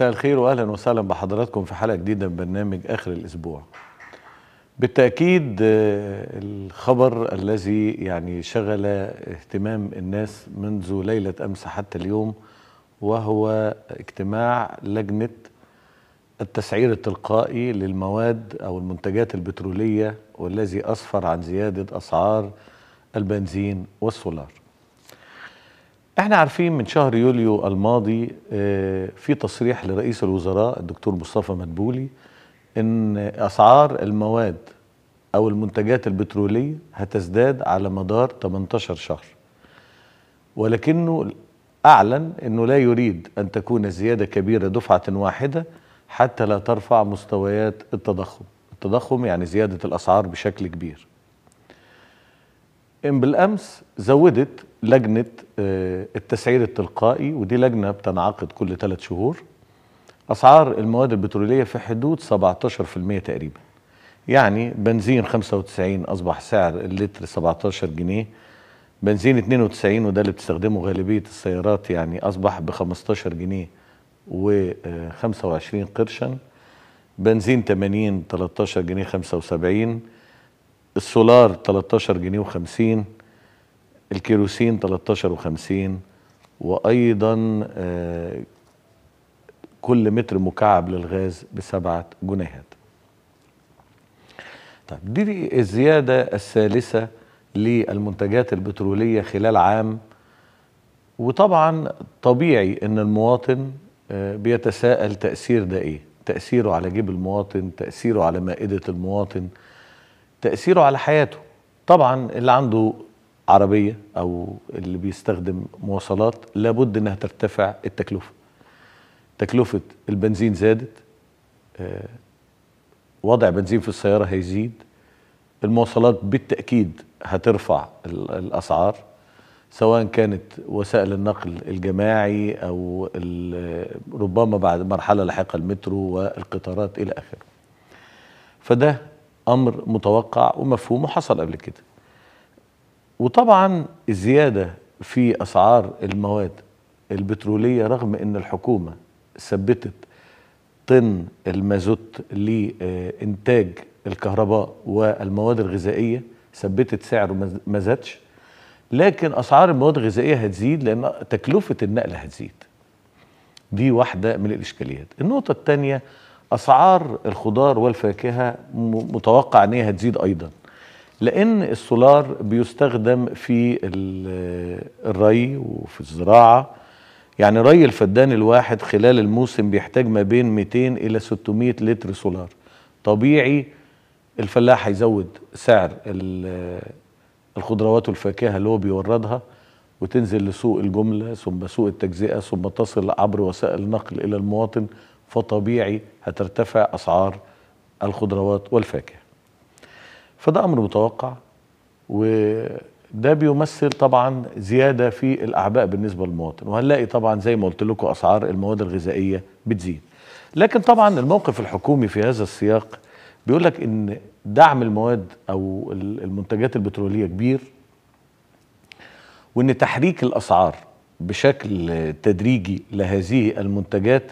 مساء الخير واهلا وسهلا بحضراتكم في حلقه جديده من برنامج اخر الاسبوع. بالتاكيد آه، الخبر الذي يعني شغل اهتمام الناس منذ ليله امس حتى اليوم وهو اجتماع لجنه التسعير التلقائي للمواد او المنتجات البتروليه والذي اسفر عن زياده اسعار البنزين والسولار. احنا عارفين من شهر يوليو الماضي آه، في تصريح لرئيس الوزراء الدكتور مصطفى مدبولي ان اسعار المواد او المنتجات البتروليه هتزداد على مدار 18 شهر ولكنه اعلن انه لا يريد ان تكون الزياده كبيره دفعه واحده حتى لا ترفع مستويات التضخم التضخم يعني زياده الاسعار بشكل كبير بالامس زودت لجنه آه، التسعير التلقائي ودي لجنه بتنعقد كل ثلاث شهور اسعار المواد البتروليه في حدود 17% تقريبا يعني بنزين 95 اصبح سعر اللتر 17 جنيه بنزين 92 وده اللي بتستخدمه غالبيه السيارات يعني اصبح ب 15 جنيه و25 آه، قرشا بنزين 80 13 جنيه 75 السولار 13 جنيه و50 الكيروسين 13 و50 وايضا آه، كل متر مكعب للغاز بسبعة جنيهات طيب دي الزيادة الثالثة للمنتجات البترولية خلال عام وطبعا طبيعي ان المواطن آه، بيتساءل تأثير ده ايه تأثيره على جيب المواطن تأثيره على مائدة المواطن تاثيره على حياته طبعا اللي عنده عربيه او اللي بيستخدم مواصلات لابد انها ترتفع التكلفه تكلفه البنزين زادت آه، وضع بنزين في السياره هيزيد المواصلات بالتاكيد هترفع الاسعار سواء كانت وسائل النقل الجماعي او ربما بعد مرحله لاحقه المترو والقطارات الى اخره فده امر متوقع ومفهوم وحصل قبل كده وطبعا الزياده في اسعار المواد البتروليه رغم ان الحكومه ثبتت طن المازوت لانتاج الكهرباء والمواد الغذائيه ثبتت سعره ما زادش لكن اسعار المواد الغذائيه هتزيد لان تكلفه النقل هتزيد دي واحده من الاشكاليات النقطه الثانيه اسعار الخضار والفاكهه متوقع ان هي هتزيد ايضا لان السولار بيستخدم في الري وفي الزراعه يعني ري الفدان الواحد خلال الموسم بيحتاج ما بين 200 الى 600 لتر سولار طبيعي الفلاح هيزود سعر الخضروات والفاكهه اللي هو بيوردها وتنزل لسوق الجمله ثم سوق التجزئه ثم تصل عبر وسائل النقل الى المواطن فطبيعي هترتفع أسعار الخضروات والفاكهة فده أمر متوقع وده بيمثل طبعا زيادة في الأعباء بالنسبة للمواطن وهنلاقي طبعا زي ما قلت لكم أسعار المواد الغذائية بتزيد لكن طبعا الموقف الحكومي في هذا السياق بيقول لك ان دعم المواد او المنتجات البتروليه كبير وان تحريك الاسعار بشكل تدريجي لهذه المنتجات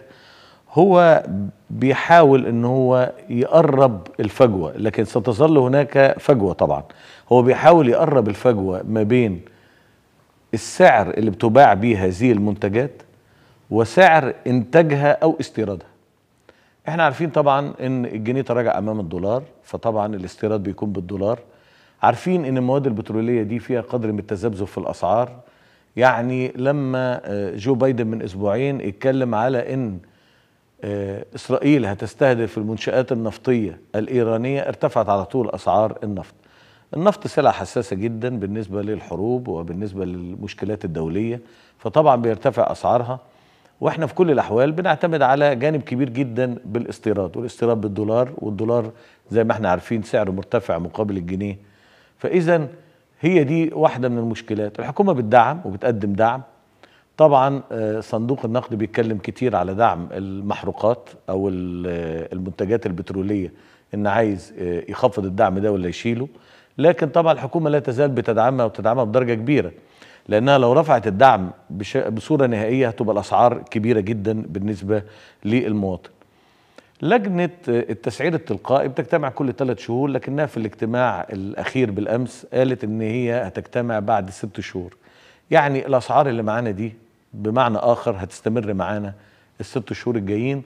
هو بيحاول ان هو يقرب الفجوه لكن ستظل هناك فجوه طبعا هو بيحاول يقرب الفجوه ما بين السعر اللي بتباع بيه هذه المنتجات وسعر انتاجها او استيرادها احنا عارفين طبعا ان الجنيه تراجع امام الدولار فطبعا الاستيراد بيكون بالدولار عارفين ان المواد البتروليه دي فيها قدر من التذبذب في الاسعار يعني لما آه، جو بايدن من اسبوعين اتكلم على ان آه، إسرائيل هتستهدف المنشآت النفطية الإيرانية ارتفعت على طول أسعار النفط النفط سلعة حساسة جدا بالنسبة للحروب وبالنسبة للمشكلات الدولية فطبعا بيرتفع أسعارها واحنا في كل الأحوال بنعتمد على جانب كبير جدا بالاستيراد والاستيراد بالدولار والدولار زي ما احنا عارفين سعره مرتفع مقابل الجنيه فإذا هي دي واحدة من المشكلات الحكومة بتدعم وبتقدم دعم طبعا آه، صندوق النقد بيتكلم كتير على دعم المحروقات او آه، المنتجات البتروليه ان عايز آه، يخفض الدعم ده ولا يشيله لكن طبعا الحكومه لا تزال بتدعمها وتدعمها بدرجه كبيره لانها لو رفعت الدعم بصوره نهائيه هتبقى الاسعار كبيره جدا بالنسبه للمواطن لجنة التسعير التلقائي بتجتمع كل ثلاث شهور لكنها في الاجتماع الأخير بالأمس قالت إن هي هتجتمع بعد ست شهور يعني الأسعار اللي معانا دي بمعنى اخر هتستمر معانا الست شهور الجايين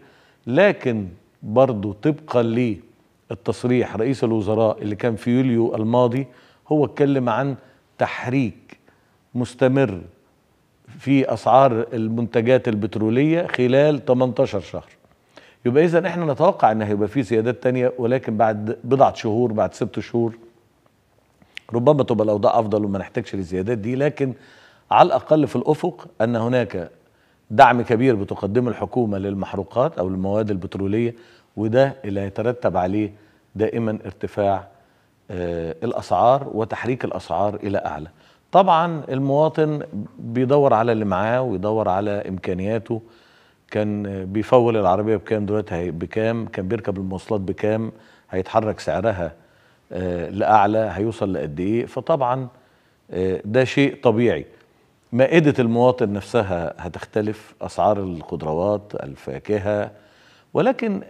لكن برضه طبقا للتصريح رئيس الوزراء اللي كان في يوليو الماضي هو اتكلم عن تحريك مستمر في اسعار المنتجات البتروليه خلال 18 شهر يبقى اذا احنا نتوقع ان هيبقى في زيادات تانية ولكن بعد بضعه شهور بعد ست شهور ربما تبقى الاوضاع افضل وما نحتاجش للزيادات دي لكن على الأقل في الأفق أن هناك دعم كبير بتقدمه الحكومة للمحروقات أو المواد البترولية وده اللي هيترتب عليه دائما ارتفاع آه، الأسعار وتحريك الأسعار إلى أعلى طبعا المواطن بيدور على اللي معاه ويدور على إمكانياته كان بيفول العربية بكام دلوقتي بكام كان بيركب المواصلات بكام هيتحرك سعرها آه، لأعلى هيوصل لقد إيه فطبعا آه، ده شيء طبيعي مائدة المواطن نفسها هتختلف أسعار الخضروات الفاكهة ولكن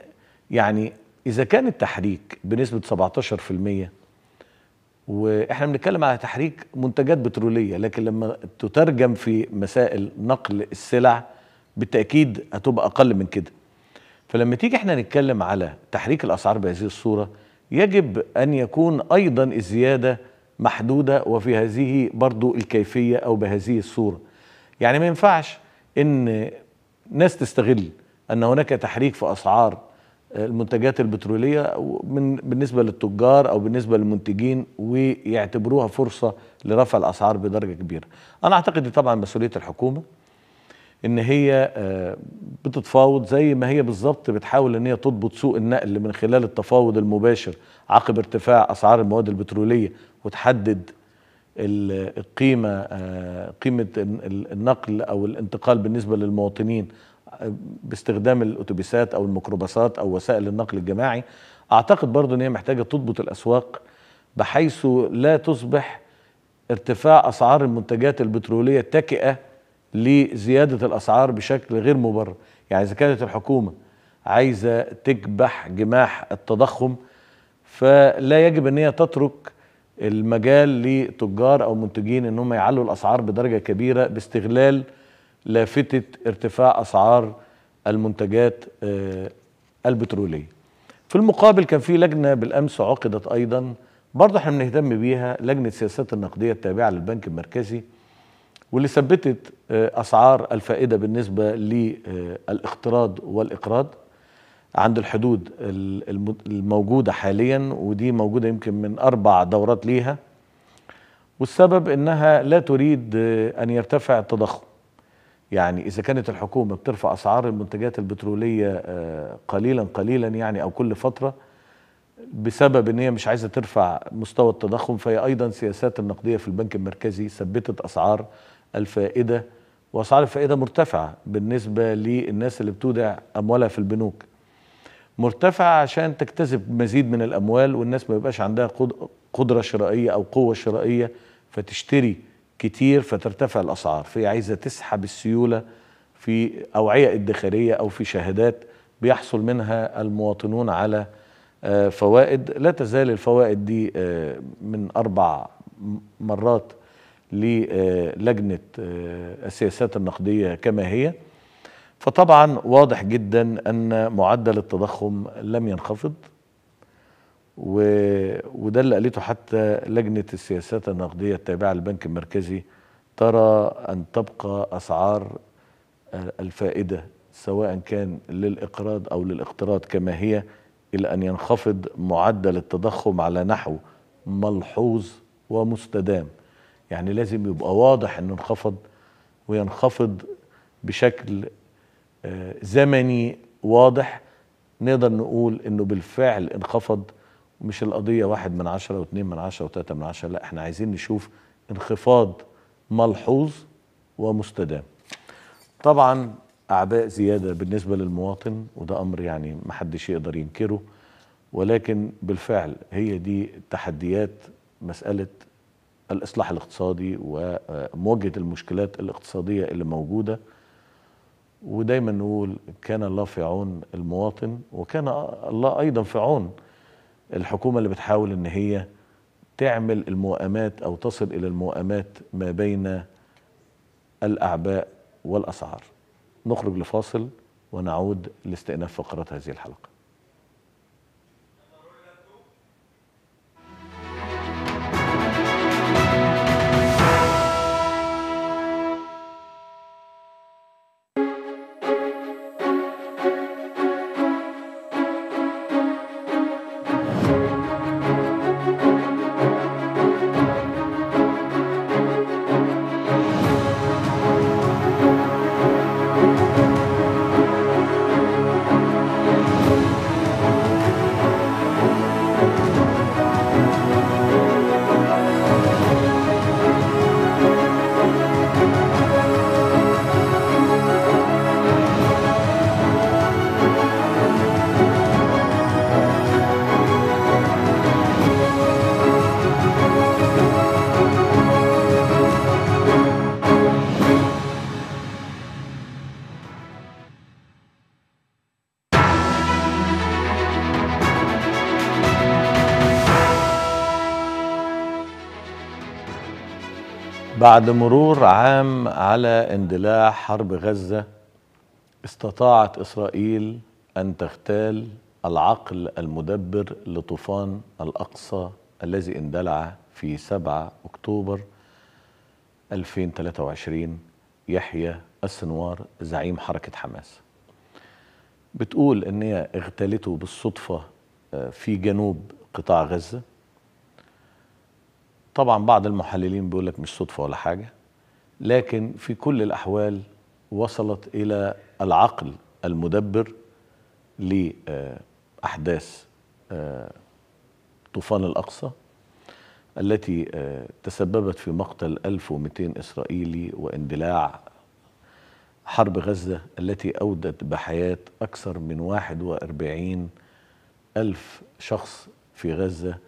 يعني إذا كان التحريك بنسبة 17% وإحنا بنتكلم على تحريك منتجات بترولية لكن لما تترجم في مسائل نقل السلع بالتأكيد هتبقى أقل من كده فلما تيجي احنا نتكلم على تحريك الأسعار بهذه الصورة يجب أن يكون أيضا الزيادة محدودة وفي هذه برضو الكيفية أو بهذه الصورة يعني ما ينفعش أن ناس تستغل أن هناك تحريك في أسعار المنتجات البترولية من بالنسبة للتجار أو بالنسبة للمنتجين ويعتبروها فرصة لرفع الأسعار بدرجة كبيرة أنا أعتقد طبعا مسؤولية الحكومة ان هي آه، بتتفاوض زي ما هي بالظبط بتحاول ان هي تضبط سوق النقل من خلال التفاوض المباشر عقب ارتفاع اسعار المواد البتروليه وتحدد القيمة آه، قيمة النقل أو الانتقال بالنسبة للمواطنين آه، باستخدام الأتوبيسات أو الميكروباصات أو وسائل النقل الجماعي أعتقد برضو أن هي محتاجة تضبط الأسواق بحيث لا تصبح ارتفاع أسعار المنتجات البترولية تكئة لزيادة الأسعار بشكل غير مبرر يعني إذا كانت الحكومة عايزة تكبح جماح التضخم فلا يجب أن هي تترك المجال لتجار او منتجين ان هم يعلوا الاسعار بدرجه كبيره باستغلال لافته ارتفاع اسعار المنتجات آه، البتروليه. في المقابل كان في لجنه بالامس عقدت ايضا برضه احنا بنهتم بيها لجنه السياسات النقديه التابعه للبنك المركزي واللي ثبتت آه، اسعار الفائده بالنسبه للاقتراض والاقراض عند الحدود الموجودة حاليا ودي موجودة يمكن من أربع دورات ليها والسبب إنها لا تريد أن يرتفع التضخم يعني إذا كانت الحكومة بترفع أسعار المنتجات البترولية آه، قليلا قليلا يعني أو كل فترة بسبب ان هي مش عايزه ترفع مستوى التضخم فهي ايضا سياسات النقديه في البنك المركزي ثبتت اسعار الفائده واسعار الفائده مرتفعه بالنسبه للناس اللي بتودع اموالها في البنوك مرتفعه عشان تكتسب مزيد من الاموال والناس ما يبقاش عندها قدره شرائيه او قوه شرائيه فتشتري كتير فترتفع الاسعار فهي عايزه تسحب السيوله في اوعيه ادخاريه او في شهادات بيحصل منها المواطنون على آه، فوائد لا تزال الفوائد دي آه، من اربع مرات للجنه آه، السياسات النقديه كما هي فطبعا واضح جدا ان معدل التضخم لم ينخفض و... وده اللي قالته حتى لجنه السياسات النقديه التابعه للبنك المركزي ترى ان تبقى اسعار الفائده سواء كان للاقراض او للاقتراض كما هي الى ان ينخفض معدل التضخم على نحو ملحوظ ومستدام يعني لازم يبقى واضح انه انخفض وينخفض بشكل آه، زمني واضح نقدر نقول انه بالفعل انخفض مش القضية واحد من عشرة واثنين من عشرة وثلاثة من عشرة لا احنا عايزين نشوف انخفاض ملحوظ ومستدام طبعا اعباء زيادة بالنسبة للمواطن وده امر يعني محدش يقدر ينكره ولكن بالفعل هي دي تحديات مسألة الإصلاح الاقتصادي ومواجهة المشكلات الاقتصادية اللي موجودة ودايما نقول كان الله في عون المواطن وكان الله ايضا في عون الحكومه اللي بتحاول ان هي تعمل الموائمات او تصل الى الموائمات ما بين الاعباء والاسعار. نخرج لفاصل ونعود لاستئناف فقرات هذه الحلقه. بعد مرور عام على اندلاع حرب غزة استطاعت إسرائيل أن تغتال العقل المدبر لطوفان الأقصى الذي اندلع في 7 أكتوبر 2023 يحيى السنوار زعيم حركة حماس بتقول ان هي اغتالته بالصدفة آه، في جنوب قطاع غزة طبعا بعض المحللين بيقول لك مش صدفه ولا حاجه لكن في كل الاحوال وصلت الى العقل المدبر لاحداث آه، طوفان الاقصى التي آه، تسببت في مقتل 1200 اسرائيلي واندلاع حرب غزه التي اودت بحياه اكثر من 41 ألف شخص في غزه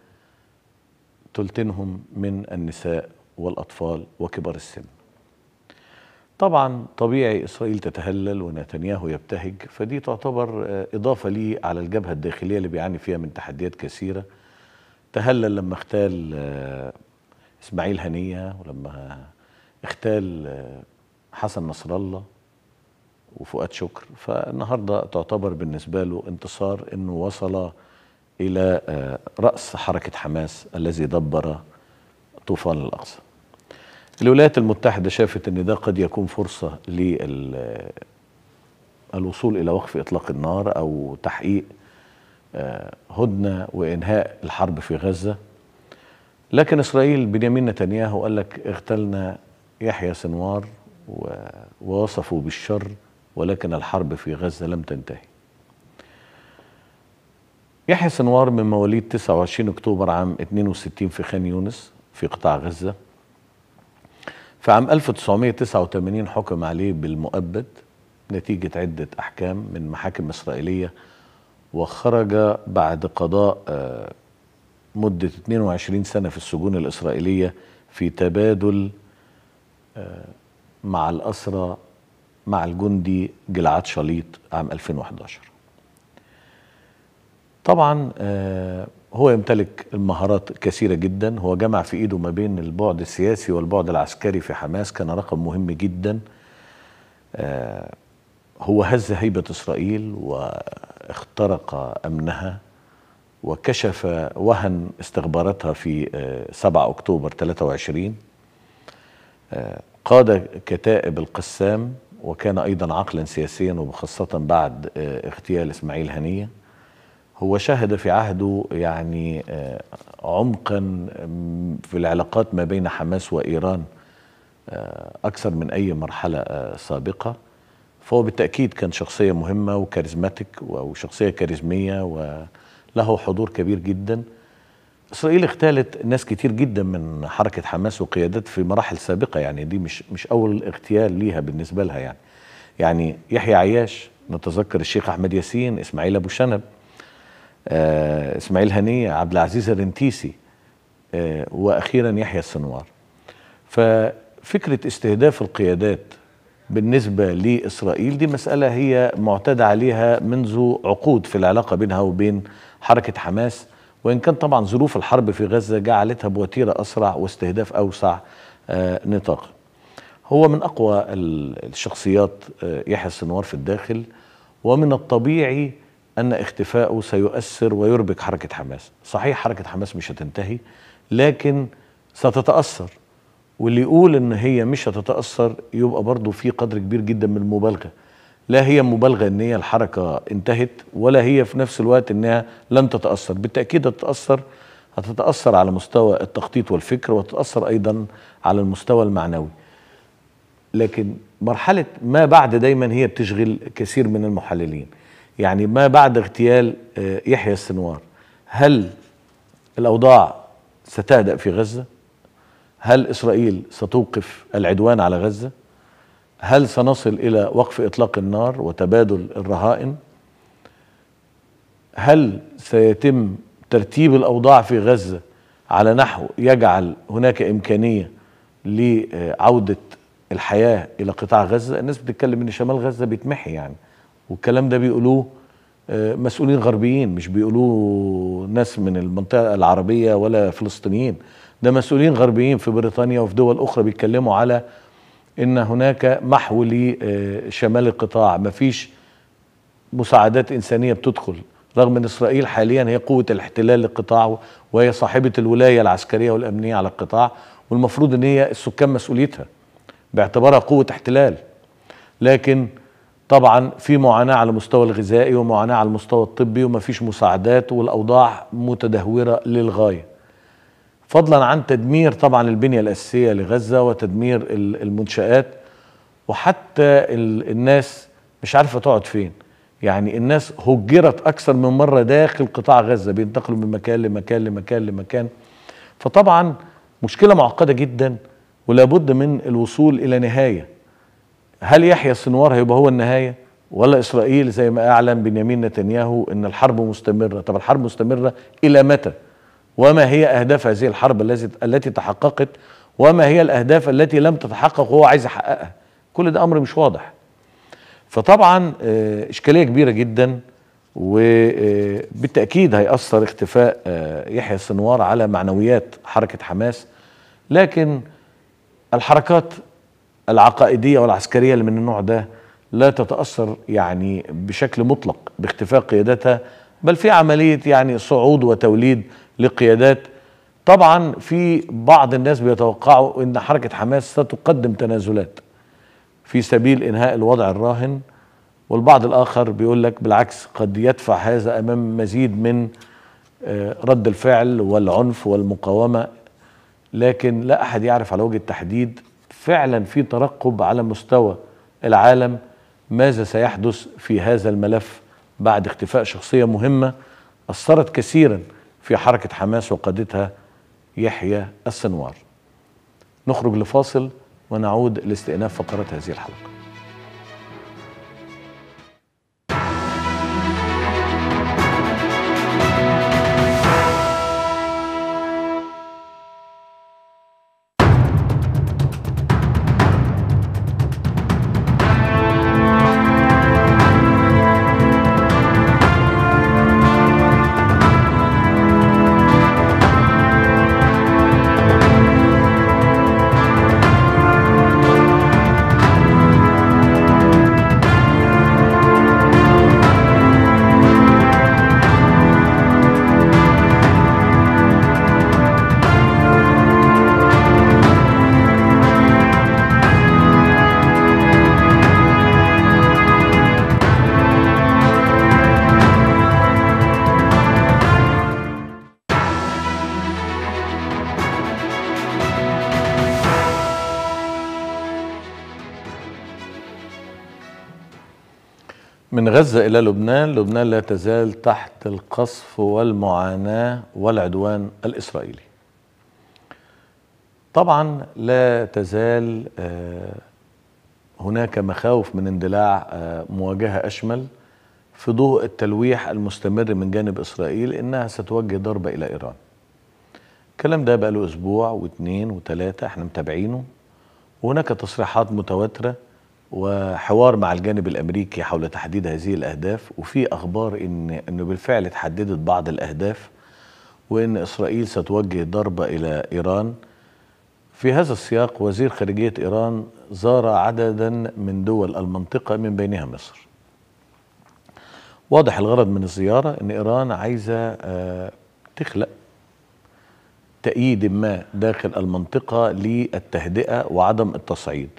تلتنهم من النساء والأطفال وكبار السن طبعا طبيعي إسرائيل تتهلل ونتنياهو يبتهج فدي تعتبر آه، إضافة ليه على الجبهة الداخلية اللي بيعاني فيها من تحديات كثيرة تهلل لما اغتال آه، إسماعيل هنية ولما اغتال آه، حسن نصر الله وفؤاد شكر فالنهارده تعتبر بالنسبه له انتصار انه وصل إلى آه، رأس حركة حماس الذي دبر طوفان الأقصى الولايات المتحدة شافت أن ده قد يكون فرصة للوصول آه، إلى وقف إطلاق النار أو تحقيق آه، هدنة وإنهاء الحرب في غزة لكن إسرائيل بنيامين نتنياهو قال لك اغتلنا يحيى سنوار ووصفوا بالشر ولكن الحرب في غزة لم تنتهي يحيى سنوار من مواليد 29 اكتوبر عام 62 في خان يونس في قطاع غزه في عام 1989 حكم عليه بالمؤبد نتيجة عدة أحكام من محاكم إسرائيلية وخرج بعد قضاء آه، مدة 22 سنة في السجون الإسرائيلية في تبادل آه، مع الأسرى مع الجندي جلعاد شليط عام 2011 طبعا آه، هو يمتلك المهارات كثيرة جدا هو جمع في ايده ما بين البعد السياسي والبعد العسكري في حماس كان رقم مهم جدا آه، هو هز هيبة اسرائيل واخترق امنها وكشف وهن استخباراتها في 7 آه، اكتوبر 23 قاد كتائب القسام وكان ايضا عقلا سياسيا وخاصة بعد اغتيال اسماعيل هنيه هو شهد في عهده يعني آه، عمقا في العلاقات ما بين حماس وإيران آه، أكثر من أي مرحلة آه، سابقة فهو بالتأكيد كان شخصية مهمة وكاريزماتيك وشخصية كاريزمية وله حضور كبير جدا إسرائيل اغتالت ناس كتير جدا من حركة حماس وقيادات في مراحل سابقة يعني دي مش مش أول اغتيال ليها بالنسبة لها يعني يعني يحيى عياش نتذكر الشيخ أحمد ياسين إسماعيل أبو شنب آه، اسماعيل هنيه عبد العزيز الرنتيسي آه، واخيرا يحيى السنوار ففكره استهداف القيادات بالنسبه لاسرائيل دي مساله هي معتدى عليها منذ عقود في العلاقه بينها وبين حركه حماس وان كان طبعا ظروف الحرب في غزه جعلتها بوتيره اسرع واستهداف اوسع آه، نطاقا هو من اقوى الشخصيات يحيى السنوار في الداخل ومن الطبيعي أن اختفائه سيؤثر ويربك حركة حماس صحيح حركة حماس مش هتنتهي لكن ستتأثر واللي يقول ان هي مش هتتاثر يبقى برضه في قدر كبير جدا من المبالغه لا هي مبالغه ان هي الحركه انتهت ولا هي في نفس الوقت انها لن تتاثر بالتاكيد هتتاثر هتتاثر على مستوى التخطيط والفكر وتتاثر ايضا على المستوى المعنوي لكن مرحله ما بعد دايما هي بتشغل كثير من المحللين يعني ما بعد اغتيال آه، يحيى السنوار هل الأوضاع ستهدأ في غزة؟ هل إسرائيل ستوقف العدوان على غزة؟ هل سنصل إلى وقف إطلاق النار وتبادل الرهائن؟ هل سيتم ترتيب الأوضاع في غزة على نحو يجعل هناك إمكانية لعودة الحياة إلى قطاع غزة؟ الناس بتتكلم إن شمال غزة بيتمحي يعني والكلام ده بيقولوه آه، مسؤولين غربيين مش بيقولوه ناس من المنطقة العربية ولا فلسطينيين ده مسؤولين غربيين في بريطانيا وفي دول أخرى بيتكلموا على إن هناك محو لشمال آه، القطاع مفيش مساعدات إنسانية بتدخل رغم ان اسرائيل حاليا هي قوه الاحتلال للقطاع وهي صاحبه الولايه العسكريه والامنيه على القطاع والمفروض ان هي السكان مسؤوليتها باعتبارها قوه احتلال لكن طبعا في معاناة على المستوى الغذائي ومعاناة على المستوى الطبي ومفيش مساعدات والأوضاع متدهورة للغاية فضلا عن تدمير طبعا البنية الأساسية لغزة وتدمير المنشآت وحتى الناس مش عارفة تقعد فين يعني الناس هجرت أكثر من مرة داخل قطاع غزة بينتقلوا من مكان لمكان لمكان لمكان فطبعا مشكلة معقدة جدا ولابد من الوصول إلى نهاية هل يحيى السنوار هيبقى هو النهايه ولا اسرائيل زي ما اعلن بنيامين نتنياهو ان الحرب مستمره طب الحرب مستمره الى متى وما هي اهداف هذه الحرب التي التي تحققت وما هي الاهداف التي لم تتحقق وهو عايز يحققها كل ده امر مش واضح فطبعا آه، اشكاليه كبيره جدا وبالتاكيد آه، هياثر اختفاء آه، يحيى السنوار على معنويات حركه حماس لكن الحركات العقائدية والعسكرية اللي من النوع ده لا تتأثر يعني بشكل مطلق باختفاء قيادتها بل في عملية يعني صعود وتوليد لقيادات طبعا في بعض الناس بيتوقعوا ان حركة حماس ستقدم تنازلات في سبيل انهاء الوضع الراهن والبعض الاخر بيقول لك بالعكس قد يدفع هذا امام مزيد من آه، رد الفعل والعنف والمقاومة لكن لا احد يعرف على وجه التحديد فعلا في ترقب على مستوى العالم ماذا سيحدث في هذا الملف بعد اختفاء شخصية مهمة أثرت كثيرا في حركة حماس وقادتها يحيى السنوار نخرج لفاصل ونعود لاستئناف فقرات هذه الحلقة غزة إلى لبنان لبنان لا تزال تحت القصف والمعاناة والعدوان الإسرائيلي طبعا لا تزال آه، هناك مخاوف من اندلاع آه، مواجهة أشمل في ضوء التلويح المستمر من جانب إسرائيل إنها ستوجه ضربة إلى إيران الكلام ده بقى له أسبوع واثنين وثلاثة احنا متابعينه وهناك تصريحات متواترة وحوار مع الجانب الامريكي حول تحديد هذه الاهداف وفي اخبار ان انه بالفعل اتحددت بعض الاهداف وان اسرائيل ستوجه ضربه الى ايران في هذا السياق وزير خارجيه ايران زار عددا من دول المنطقه من بينها مصر واضح الغرض من الزياره ان ايران عايزه آه، تخلق تأييد ما داخل المنطقة للتهدئة وعدم التصعيد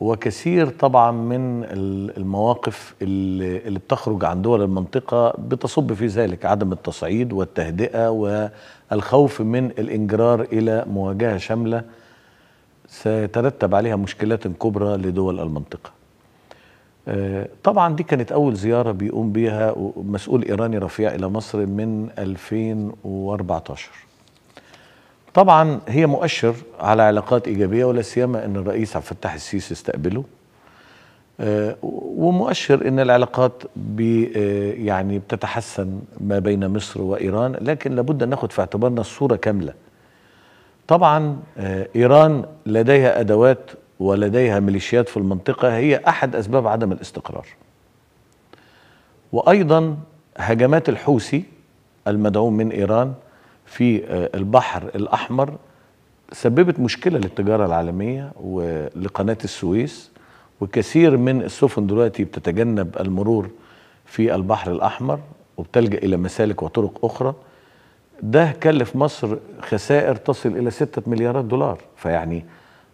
وكثير طبعا من المواقف اللي بتخرج عن دول المنطقة بتصب في ذلك عدم التصعيد والتهدئة والخوف من الانجرار إلى مواجهة شاملة سيترتب عليها مشكلات كبرى لدول المنطقة آه، طبعا دي كانت أول زيارة بيقوم بيها مسؤول إيراني رفيع إلى مصر من 2014 طبعا هي مؤشر على علاقات ايجابيه ولا سيما ان الرئيس عبد الفتاح السيسي استقبله آه، ومؤشر ان العلاقات آه، يعني بتتحسن ما بين مصر وايران لكن لابد ان ناخد في اعتبارنا الصوره كامله طبعا آه، ايران لديها ادوات ولديها ميليشيات في المنطقه هي احد اسباب عدم الاستقرار وايضا هجمات الحوثي المدعوم من ايران في آه، البحر الأحمر سببت مشكلة للتجارة العالمية ولقناة السويس وكثير من السفن دلوقتي بتتجنب المرور في البحر الأحمر وبتلجأ إلى مسالك وطرق أخرى ده كلف مصر خسائر تصل إلى ستة مليارات دولار فيعني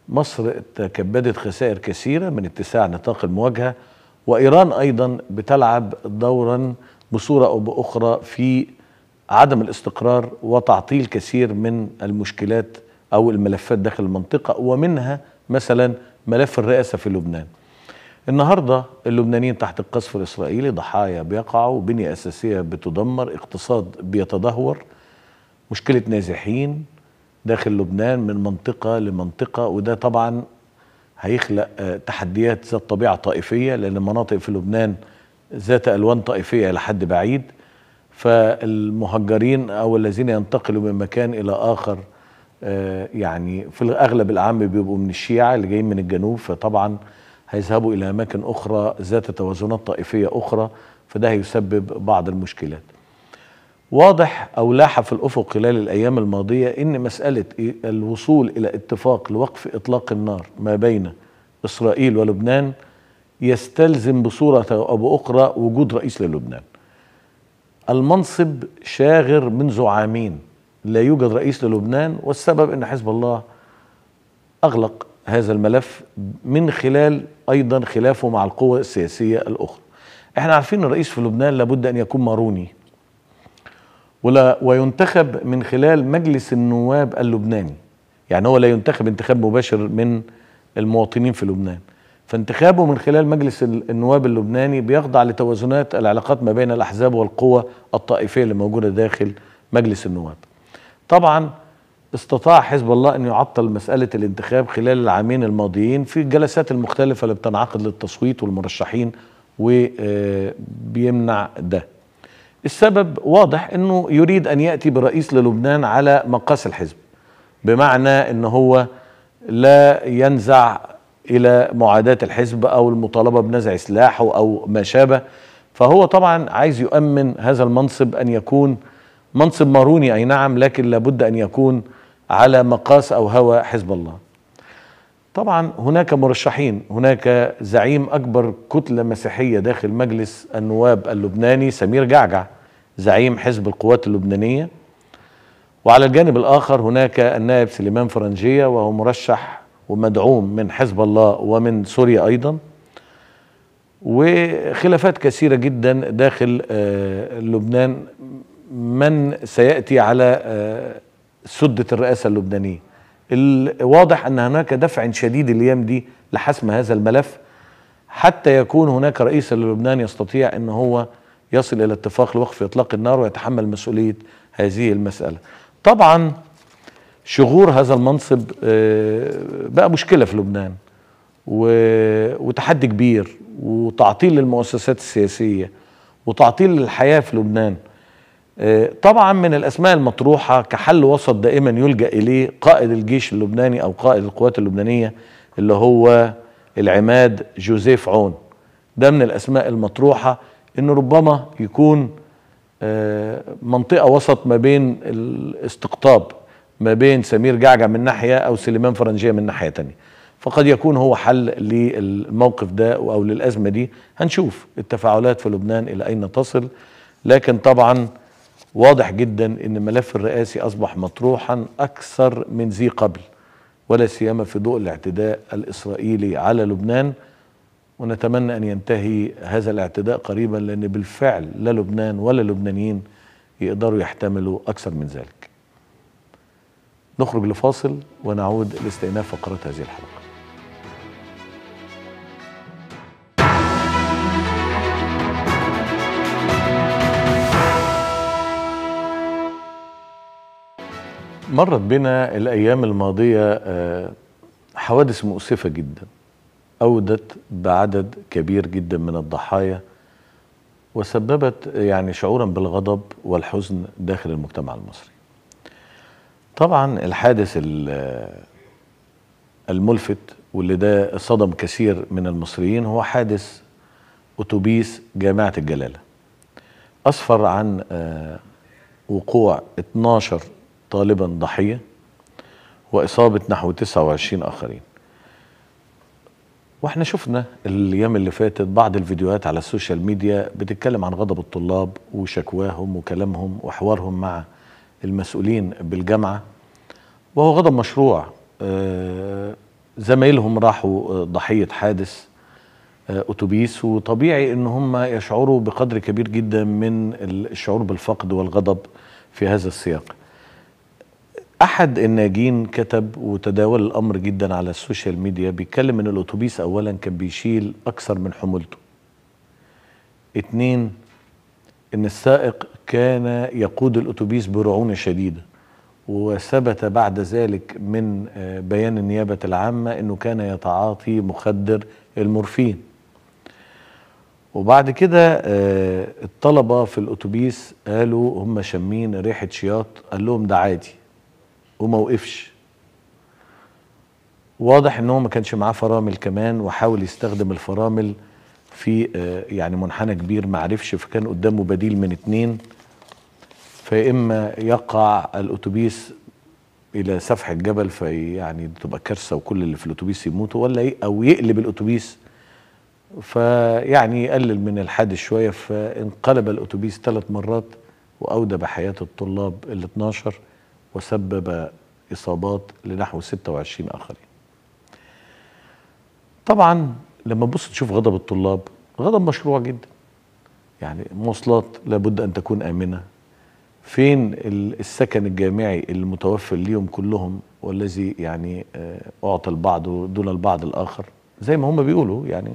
مصر تكبدت خسائر كثيرة من اتساع نطاق المواجهة وإيران أيضا بتلعب دورا بصورة أو بأخرى في عدم الاستقرار وتعطيل كثير من المشكلات او الملفات داخل المنطقه ومنها مثلا ملف الرئاسه في لبنان. النهارده اللبنانيين تحت القصف الاسرائيلي ضحايا بيقعوا، بنيه اساسيه بتدمر، اقتصاد بيتدهور، مشكله نازحين داخل لبنان من منطقه لمنطقه وده طبعا هيخلق آه، تحديات ذات طبيعه طائفيه لان مناطق في لبنان ذات الوان طائفيه الى حد بعيد. فالمهجرين او الذين ينتقلوا من مكان الى اخر آه، يعني في الاغلب العام بيبقوا من الشيعه اللي جايين من الجنوب فطبعا هيذهبوا الى اماكن اخرى ذات توازنات طائفيه اخرى فده هيسبب بعض المشكلات. واضح او لاح في الافق خلال الايام الماضيه ان مساله إيه؟ الوصول الى اتفاق لوقف اطلاق النار ما بين اسرائيل ولبنان يستلزم بصوره او باخرى وجود رئيس للبنان. المنصب شاغر منذ عامين لا يوجد رئيس للبنان والسبب ان حزب الله اغلق هذا الملف من خلال ايضا خلافه مع القوى السياسيه الاخرى. احنا عارفين الرئيس في لبنان لابد ان يكون ماروني ولا وينتخب من خلال مجلس النواب اللبناني. يعني هو لا ينتخب انتخاب مباشر من المواطنين في لبنان. فانتخابه من خلال مجلس النواب اللبناني بيخضع لتوازنات العلاقات ما بين الأحزاب والقوى الطائفية اللي موجودة داخل مجلس النواب طبعا استطاع حزب الله أن يعطل مسألة الانتخاب خلال العامين الماضيين في الجلسات المختلفة اللي بتنعقد للتصويت والمرشحين وبيمنع آه، ده السبب واضح أنه يريد أن يأتي برئيس للبنان على مقاس الحزب بمعنى أن هو لا ينزع الى معاداه الحزب او المطالبه بنزع سلاحه او ما شابه فهو طبعا عايز يؤمن هذا المنصب ان يكون منصب ماروني اي نعم لكن لابد ان يكون على مقاس او هوى حزب الله. طبعا هناك مرشحين، هناك زعيم اكبر كتله مسيحيه داخل مجلس النواب اللبناني سمير جعجع زعيم حزب القوات اللبنانيه. وعلى الجانب الاخر هناك النائب سليمان فرنجيه وهو مرشح ومدعوم من حزب الله ومن سوريا أيضا وخلافات كثيرة جدا داخل آه، لبنان من سيأتي على آه، سدة الرئاسة اللبنانية الواضح أن هناك دفع شديد الأيام دي لحسم هذا الملف حتى يكون هناك رئيس للبنان يستطيع أن هو يصل إلى اتفاق لوقف إطلاق النار ويتحمل مسؤولية هذه المسألة طبعا شغور هذا المنصب آه، بقى مشكله في لبنان وتحدي كبير وتعطيل للمؤسسات السياسيه وتعطيل للحياه في لبنان آه، طبعا من الاسماء المطروحه كحل وسط دائما يلجا اليه قائد الجيش اللبناني او قائد القوات اللبنانيه اللي هو العماد جوزيف عون ده من الاسماء المطروحه انه ربما يكون آه، منطقه وسط ما بين الاستقطاب ما بين سمير جعجع من ناحيه او سليمان فرنجيه من ناحيه تانية فقد يكون هو حل للموقف ده او للازمه دي هنشوف التفاعلات في لبنان الى اين تصل لكن طبعا واضح جدا ان الملف الرئاسي اصبح مطروحا اكثر من ذي قبل ولا سيما في ضوء الاعتداء الاسرائيلي على لبنان ونتمنى ان ينتهي هذا الاعتداء قريبا لان بالفعل لا لبنان ولا لبنانيين يقدروا يحتملوا اكثر من ذلك نخرج لفاصل ونعود لاستئناف فقرات هذه الحلقه مرت بنا الأيام الماضية آه، حوادث مؤسفة جدا أودت بعدد كبير جدا من الضحايا وسببت يعني شعورا بالغضب والحزن داخل المجتمع المصري طبعا الحادث الملفت واللي ده صدم كثير من المصريين هو حادث اتوبيس جامعة الجلالة أسفر عن آه، وقوع 12 طالبا ضحية وإصابة نحو 29 آخرين واحنا شفنا الايام اللي فاتت بعض الفيديوهات على السوشيال ميديا بتتكلم عن غضب الطلاب وشكواهم وكلامهم وحوارهم مع المسؤولين بالجامعه وهو غضب مشروع آه، زمايلهم راحوا آه، ضحيه حادث آه، اتوبيس وطبيعي ان هم يشعروا بقدر كبير جدا من الشعور بالفقد والغضب في هذا السياق احد الناجين كتب وتداول الامر جدا على السوشيال ميديا بيتكلم ان الاتوبيس اولا كان بيشيل اكثر من حمولته اتنين ان السائق كان يقود الأتوبيس برعونة شديدة وثبت بعد ذلك من آه، بيان النيابة العامة أنه كان يتعاطي مخدر المورفين وبعد كده آه، الطلبة في الأتوبيس قالوا هم شامين ريحة شياط قال لهم ده عادي وما وقفش واضح ان هو ما كانش معاه فرامل كمان وحاول يستخدم الفرامل في آه، يعني منحنى كبير ما عرفش فكان قدامه بديل من اتنين فاما يقع الاتوبيس الى سفح الجبل فيعني في يعني تبقى كارثه وكل اللي في الاتوبيس يموتوا ولا ايه او يقلب الاتوبيس فيعني يقلل من الحادث شويه فانقلب الاتوبيس ثلاث مرات وأودى بحياة الطلاب ال 12 وسبب اصابات لنحو 26 اخرين. طبعا لما تبص تشوف غضب الطلاب غضب مشروع جدا يعني مواصلات لابد ان تكون امنه فين السكن الجامعي المتوفر ليهم كلهم والذي يعني آه، اعطى البعض دون البعض الاخر زي ما هم بيقولوا يعني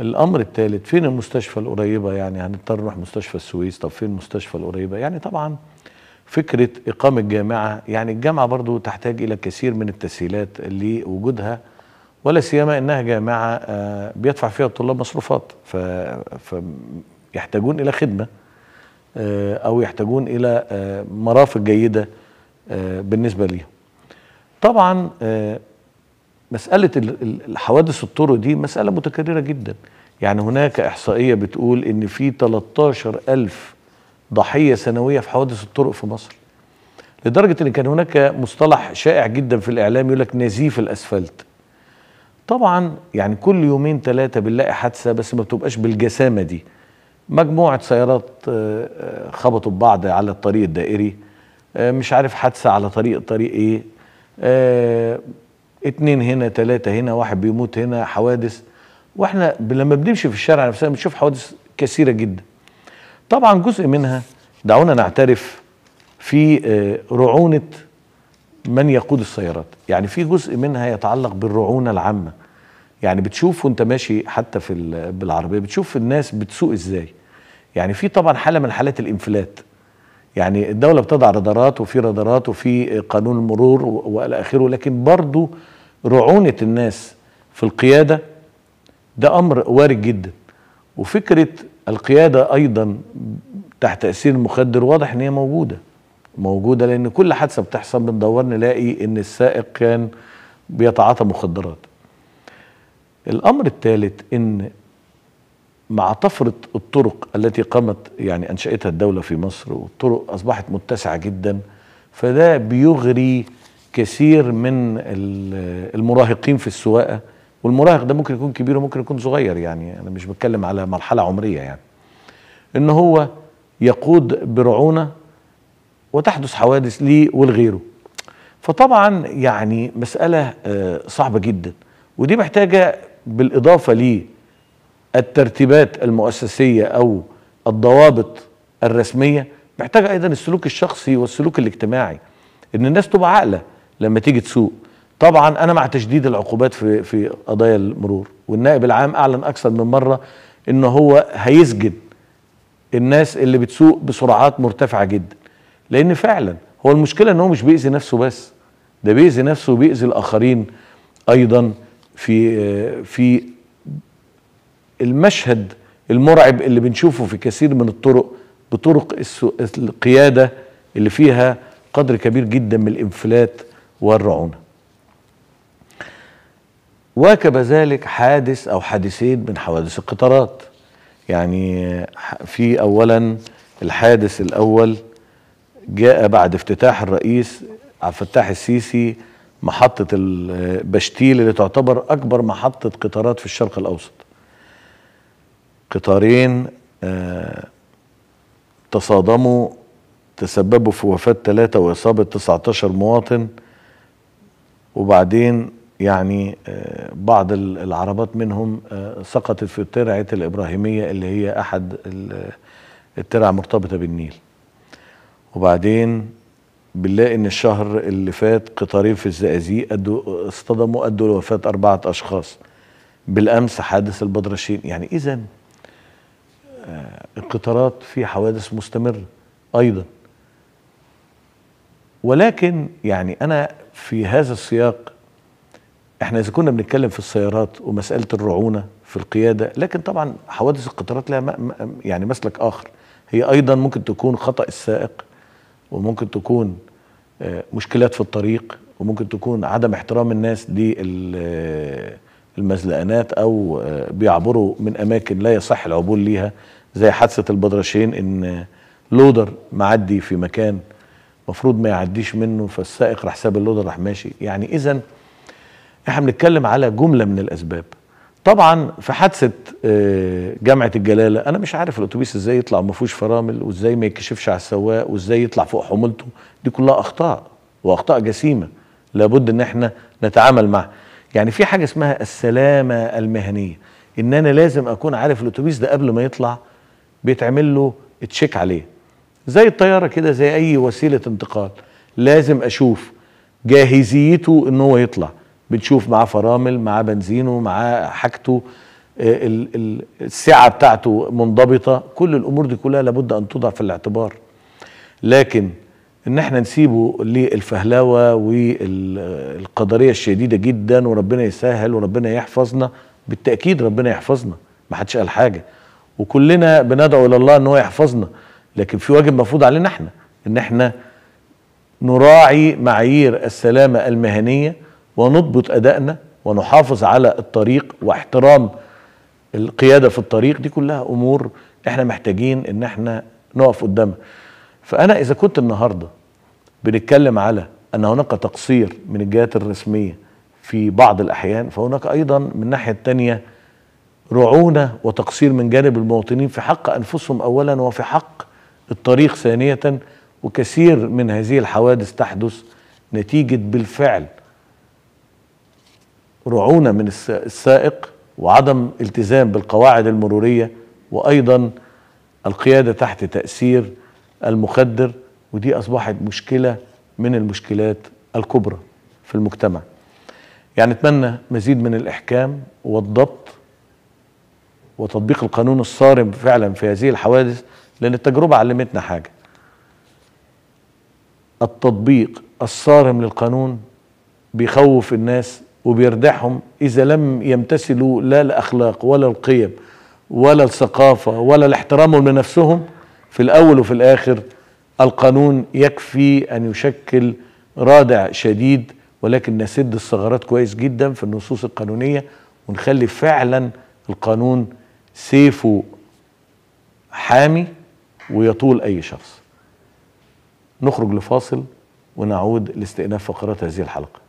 الامر الثالث فين المستشفى القريبه يعني هنضطر نروح مستشفى السويس طب فين المستشفى القريبه يعني طبعا فكره اقامه جامعه يعني الجامعه برضو تحتاج الى كثير من التسهيلات لوجودها ولا سيما انها جامعه آه، بيدفع فيها الطلاب مصروفات فيحتاجون الى خدمه آه، او يحتاجون الى آه، مرافق جيده بالنسبه ليهم. طبعا مساله الحوادث الطرق دي مساله متكرره جدا يعني هناك احصائيه بتقول ان في 13 ألف ضحيه سنويه في حوادث الطرق في مصر لدرجه ان كان هناك مصطلح شائع جدا في الاعلام يقول لك نزيف الاسفلت طبعا يعني كل يومين ثلاثة بنلاقي حادثة بس ما بتبقاش بالجسامة دي مجموعة سيارات آه، آه، خبطوا ببعض على الطريق الدائري آه، مش عارف حادثة على طريق طريق ايه اتنين هنا ثلاثة هنا واحد بيموت هنا حوادث واحنا لما بنمشي في الشارع نفسنا بنشوف حوادث كثيرة جدا طبعا جزء منها دعونا نعترف في رعونة من يقود السيارات يعني في جزء منها يتعلق بالرعونه العامه يعني بتشوف وانت ماشي حتى في بالعربيه بتشوف الناس بتسوق ازاي يعني في طبعا حاله من حالات الانفلات يعني الدوله بتضع رادارات وفي رادارات وفي قانون المرور والى اخره لكن برضه رعونه الناس في القياده ده امر وارد جدا وفكره القياده ايضا تحت تاثير المخدر واضح ان هي موجوده موجوده لان كل حادثه بتحصل بندور نلاقي ان السائق كان بيتعاطى مخدرات. الامر الثالث ان مع طفره الطرق التي قامت يعني انشاتها الدوله في مصر والطرق اصبحت متسعه جدا فده بيغري كثير من المراهقين في السواقه والمراهق ده ممكن يكون كبير وممكن يكون صغير يعني انا مش بتكلم على مرحله عمريه يعني ان هو يقود برعونه وتحدث حوادث ليه ولغيره فطبعا يعني مسألة آه، صعبة جدا ودي محتاجة بالإضافة ليه الترتيبات المؤسسية أو الضوابط الرسمية محتاجة أيضا السلوك الشخصي والسلوك الاجتماعي إن الناس تبقى عاقلة لما تيجي تسوق طبعا أنا مع تشديد العقوبات في في قضايا المرور والنائب العام أعلن أكثر من مرة إن هو هيسجن الناس اللي بتسوق بسرعات مرتفعة جدا لان فعلا هو المشكله ان هو مش بيأذي نفسه بس ده بيأذي نفسه وبيأذي الاخرين ايضا في في المشهد المرعب اللي بنشوفه في كثير من الطرق بطرق القياده اللي فيها قدر كبير جدا من الانفلات والرعونه واكب ذلك حادث او حادثين من حوادث القطارات يعني في اولا الحادث الاول جاء بعد افتتاح الرئيس عبد الفتاح السيسي محطة البشتيل اللي تعتبر أكبر محطة قطارات في الشرق الأوسط قطارين آه، تصادموا تسببوا في وفاة ثلاثة وإصابة 19 مواطن وبعدين يعني آه، بعض العربات منهم آه، سقطت في ترعة الإبراهيمية اللي هي أحد الترع مرتبطة بالنيل وبعدين بنلاقي ان الشهر اللي فات قطارين في الزقازيق قدوا اصطدموا ادوا لوفاه اربعه اشخاص بالامس حادث البدرشين يعني اذا آه، القطارات في حوادث مستمره ايضا ولكن يعني انا في هذا السياق احنا اذا كنا بنتكلم في السيارات ومساله الرعونه في القياده لكن طبعا حوادث القطارات لها يعني مسلك اخر هي ايضا ممكن تكون خطا السائق وممكن تكون آه، مشكلات في الطريق وممكن تكون عدم احترام الناس للمزلقانات او آه، بيعبروا من اماكن لا يصح العبور ليها زي حادثه البدرشين ان آه، لودر معدي في مكان مفروض ما يعديش منه فالسائق راح ساب اللودر راح ماشي يعني اذا احنا بنتكلم على جمله من الاسباب طبعا في حادثه آه، جامعه الجلاله انا مش عارف الاتوبيس ازاي يطلع وما فيهوش فرامل وازاي ما يتكشفش على السواق وازاي يطلع فوق حمولته دي كلها اخطاء واخطاء جسيمه لابد ان احنا نتعامل معها يعني في حاجه اسمها السلامه المهنيه ان انا لازم اكون عارف الاتوبيس ده قبل ما يطلع بيتعمل له تشيك عليه زي الطياره كده زي اي وسيله انتقال لازم اشوف جاهزيته ان هو يطلع بنشوف معاه فرامل معاه بنزينه معاه حاجته آه، السعه بتاعته منضبطه كل الامور دي كلها لابد ان توضع في الاعتبار لكن ان احنا نسيبه للفهلوه والقدريه الشديده جدا وربنا يسهل وربنا يحفظنا بالتاكيد ربنا يحفظنا ما حدش قال حاجه وكلنا بندعو الى الله ان هو يحفظنا لكن في واجب مفروض علينا احنا ان احنا نراعي معايير السلامه المهنيه ونضبط أدائنا ونحافظ على الطريق واحترام القيادة في الطريق دي كلها أمور احنا محتاجين ان احنا نقف قدامها فأنا إذا كنت النهاردة بنتكلم على أن هناك تقصير من الجهات الرسمية في بعض الأحيان فهناك أيضا من الناحية الثانية رعونة وتقصير من جانب المواطنين في حق أنفسهم أولا وفي حق الطريق ثانية وكثير من هذه الحوادث تحدث نتيجة بالفعل رعونه من السائق وعدم التزام بالقواعد المروريه وايضا القياده تحت تاثير المخدر ودي اصبحت مشكله من المشكلات الكبرى في المجتمع. يعني اتمنى مزيد من الاحكام والضبط وتطبيق القانون الصارم فعلا في هذه الحوادث لان التجربه علمتنا حاجه. التطبيق الصارم للقانون بيخوف الناس وبيردعهم إذا لم يمتثلوا لا الأخلاق ولا القيم ولا الثقافة ولا الاحترام لنفسهم في الأول وفي الآخر القانون يكفي أن يشكل رادع شديد ولكن نسد الثغرات كويس جدا في النصوص القانونية ونخلي فعلا القانون سيفه حامي ويطول أي شخص نخرج لفاصل ونعود لاستئناف فقرات هذه الحلقه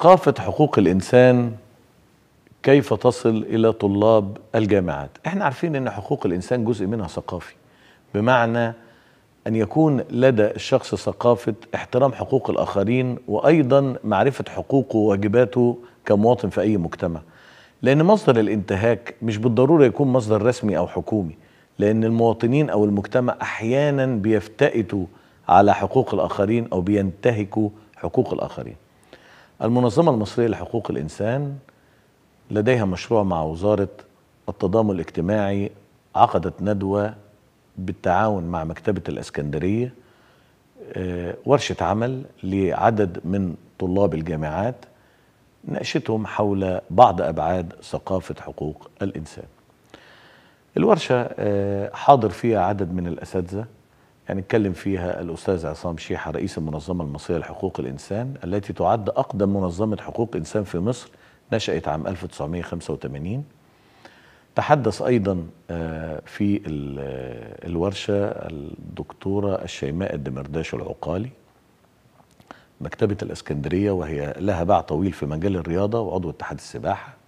ثقافة حقوق الإنسان كيف تصل إلى طلاب الجامعات احنا عارفين أن حقوق الإنسان جزء منها ثقافي بمعنى أن يكون لدى الشخص ثقافة احترام حقوق الآخرين وأيضا معرفة حقوقه وواجباته كمواطن في أي مجتمع لأن مصدر الانتهاك مش بالضرورة يكون مصدر رسمي أو حكومي لأن المواطنين أو المجتمع أحيانا بيفتئتوا على حقوق الآخرين أو بينتهكوا حقوق الآخرين المنظمة المصرية لحقوق الإنسان لديها مشروع مع وزارة التضامن الاجتماعي عقدت ندوة بالتعاون مع مكتبة الإسكندرية آه، ورشة عمل لعدد من طلاب الجامعات ناقشتهم حول بعض أبعاد ثقافة حقوق الإنسان الورشة آه، حاضر فيها عدد من الأساتذة هنتكلم يعني فيها الأستاذ عصام شيحة رئيس المنظمة المصرية لحقوق الإنسان التي تعد أقدم منظمة حقوق إنسان في مصر نشأت عام 1985 تحدث أيضا آه، في آه، الورشة الدكتورة الشيماء الدمرداش العقالي مكتبة الإسكندرية وهي لها باع طويل في مجال الرياضة وعضو اتحاد السباحة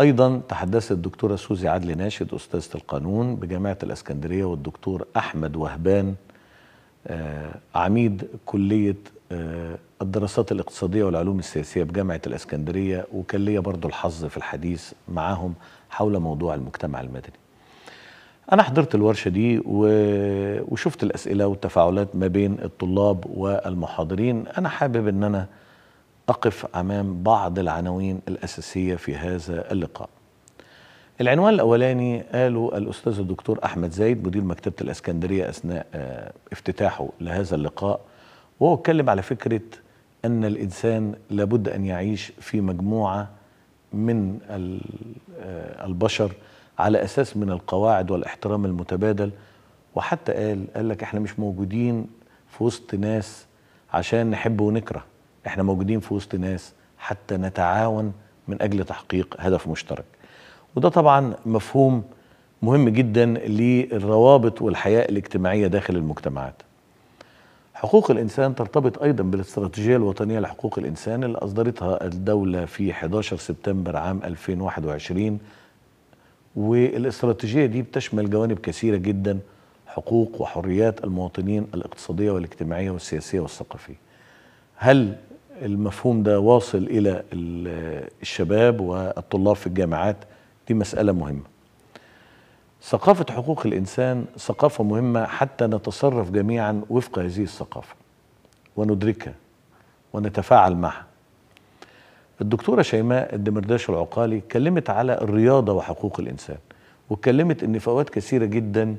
أيضا تحدثت الدكتورة سوزي عدلي ناشد أستاذة القانون بجامعة الأسكندرية والدكتور أحمد وهبان آه، عميد كلية آه، الدراسات الاقتصادية والعلوم السياسية بجامعة الأسكندرية وكان ليا برضو الحظ في الحديث معاهم حول موضوع المجتمع المدني أنا حضرت الورشة دي وشفت الأسئلة والتفاعلات ما بين الطلاب والمحاضرين أنا حابب أن أنا أقف أمام بعض العناوين الأساسية في هذا اللقاء العنوان الأولاني قاله الأستاذ الدكتور أحمد زايد مدير مكتبة الأسكندرية أثناء آه، افتتاحه لهذا اللقاء وهو اتكلم على فكرة أن الإنسان لابد أن يعيش في مجموعة من آه، البشر على أساس من القواعد والاحترام المتبادل وحتى قال قال لك احنا مش موجودين في وسط ناس عشان نحب ونكره احنا موجودين في وسط ناس حتى نتعاون من اجل تحقيق هدف مشترك وده طبعا مفهوم مهم جدا للروابط والحياه الاجتماعيه داخل المجتمعات حقوق الانسان ترتبط ايضا بالاستراتيجيه الوطنيه لحقوق الانسان اللي اصدرتها الدوله في 11 سبتمبر عام 2021 والاستراتيجيه دي بتشمل جوانب كثيره جدا حقوق وحريات المواطنين الاقتصاديه والاجتماعيه والسياسيه والثقافيه. هل المفهوم ده واصل الى الشباب والطلاب في الجامعات دي مساله مهمه ثقافه حقوق الانسان ثقافه مهمه حتى نتصرف جميعا وفق هذه الثقافه وندركها ونتفاعل معها الدكتورة شيماء الدمرداش العقالي اتكلمت على الرياضة وحقوق الإنسان واتكلمت إن في أوقات كثيرة جدا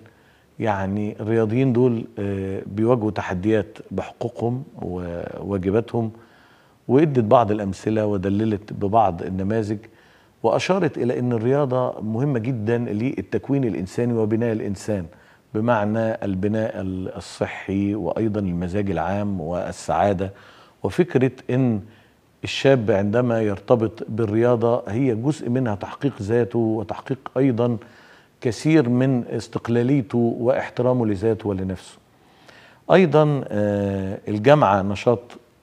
يعني الرياضيين دول آه، بيواجهوا تحديات بحقوقهم وواجباتهم وادت بعض الامثله ودللت ببعض النماذج واشارت الى ان الرياضه مهمه جدا للتكوين الانساني وبناء الانسان بمعنى البناء الصحي وايضا المزاج العام والسعاده وفكره ان الشاب عندما يرتبط بالرياضه هي جزء منها تحقيق ذاته وتحقيق ايضا كثير من استقلاليته واحترامه لذاته ولنفسه. ايضا آه، الجامعه نشاط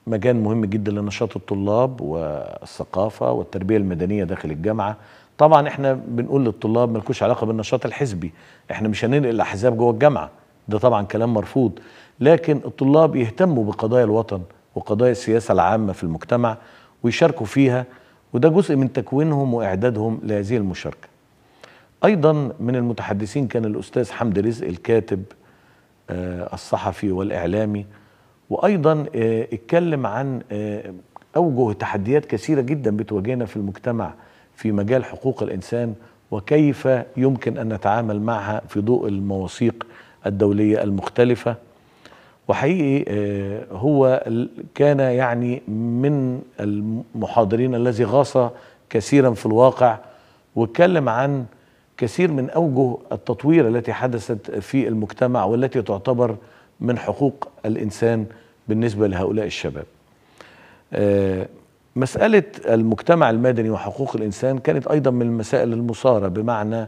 مجال مهم جدا لنشاط الطلاب والثقافة والتربية المدنية داخل الجامعة طبعا احنا بنقول للطلاب ملكوش علاقة بالنشاط الحزبي احنا مش هننقل الأحزاب جوه الجامعة ده طبعا كلام مرفوض لكن الطلاب يهتموا بقضايا الوطن وقضايا السياسة العامة في المجتمع ويشاركوا فيها وده جزء من تكوينهم وإعدادهم لهذه المشاركة أيضا من المتحدثين كان الأستاذ حمد رزق الكاتب آه، الصحفي والإعلامي وايضا آه، اتكلم عن آه، اوجه تحديات كثيره جدا بتواجهنا في المجتمع في مجال حقوق الانسان وكيف يمكن ان نتعامل معها في ضوء المواثيق الدوليه المختلفه وحقيقي آه، هو كان يعني من المحاضرين الذي غاص كثيرا في الواقع واتكلم عن كثير من اوجه التطوير التي حدثت في المجتمع والتي تعتبر من حقوق الانسان بالنسبة لهؤلاء الشباب آه، مسألة المجتمع المدني وحقوق الإنسان كانت أيضا من المسائل المصارة بمعنى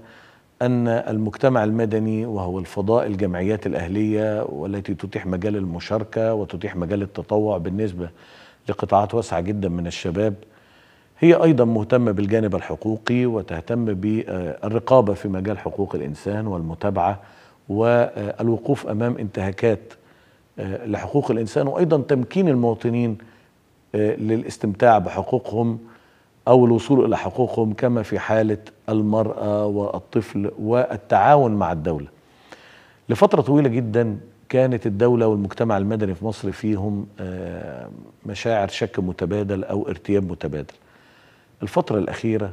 أن المجتمع المدني وهو الفضاء الجمعيات الأهلية والتي تتيح مجال المشاركة وتتيح مجال التطوع بالنسبة لقطاعات واسعة جدا من الشباب هي أيضا مهتمة بالجانب الحقوقي وتهتم بالرقابة في مجال حقوق الإنسان والمتابعة والوقوف أمام انتهاكات آه، لحقوق الانسان وايضا تمكين المواطنين آه، للاستمتاع بحقوقهم او الوصول الى حقوقهم كما في حاله المراه والطفل والتعاون مع الدوله. لفتره طويله جدا كانت الدوله والمجتمع المدني في مصر فيهم آه، مشاعر شك متبادل او ارتياب متبادل. الفتره الاخيره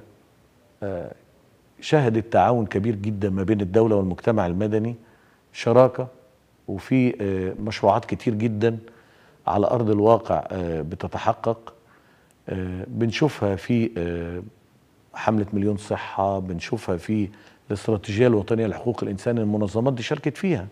شهدت تعاون كبير جدا ما بين الدوله والمجتمع المدني شراكه وفي آه، مشروعات كتير جدا على أرض الواقع آه، بتتحقق آه، بنشوفها في حملة مليون صحة بنشوفها في الاستراتيجية الوطنية لحقوق الإنسان المنظمات دي شاركت فيها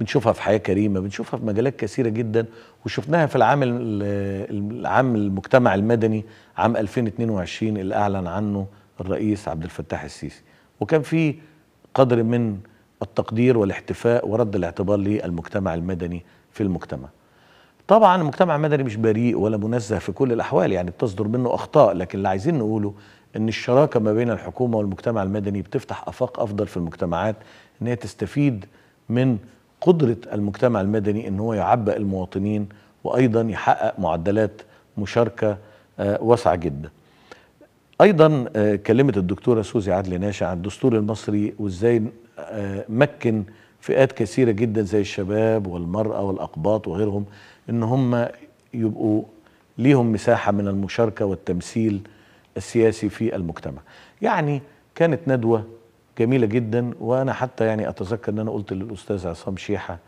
بنشوفها في حياة كريمة بنشوفها في مجالات كثيرة جدا وشفناها في العام العام المجتمع المدني عام 2022 اللي أعلن عنه الرئيس عبد الفتاح السيسي وكان في قدر من التقدير والاحتفاء ورد الاعتبار للمجتمع المدني في المجتمع طبعا المجتمع المدني مش بريء ولا منزه في كل الاحوال يعني بتصدر منه اخطاء لكن اللي عايزين نقوله ان الشراكه ما بين الحكومه والمجتمع المدني بتفتح افاق افضل في المجتمعات ان هي تستفيد من قدره المجتمع المدني ان هو يعبئ المواطنين وايضا يحقق معدلات مشاركه آه، واسعه جدا ايضا آه، كلمه الدكتوره سوزي عدلي ناشا عن الدستور المصري وازاي مكن فئات كثيرة جدا زي الشباب والمرأة والأقباط وغيرهم إن هم يبقوا ليهم مساحة من المشاركة والتمثيل السياسي في المجتمع يعني كانت ندوة جميلة جدا وأنا حتى يعني أتذكر أن أنا قلت للأستاذ عصام شيحة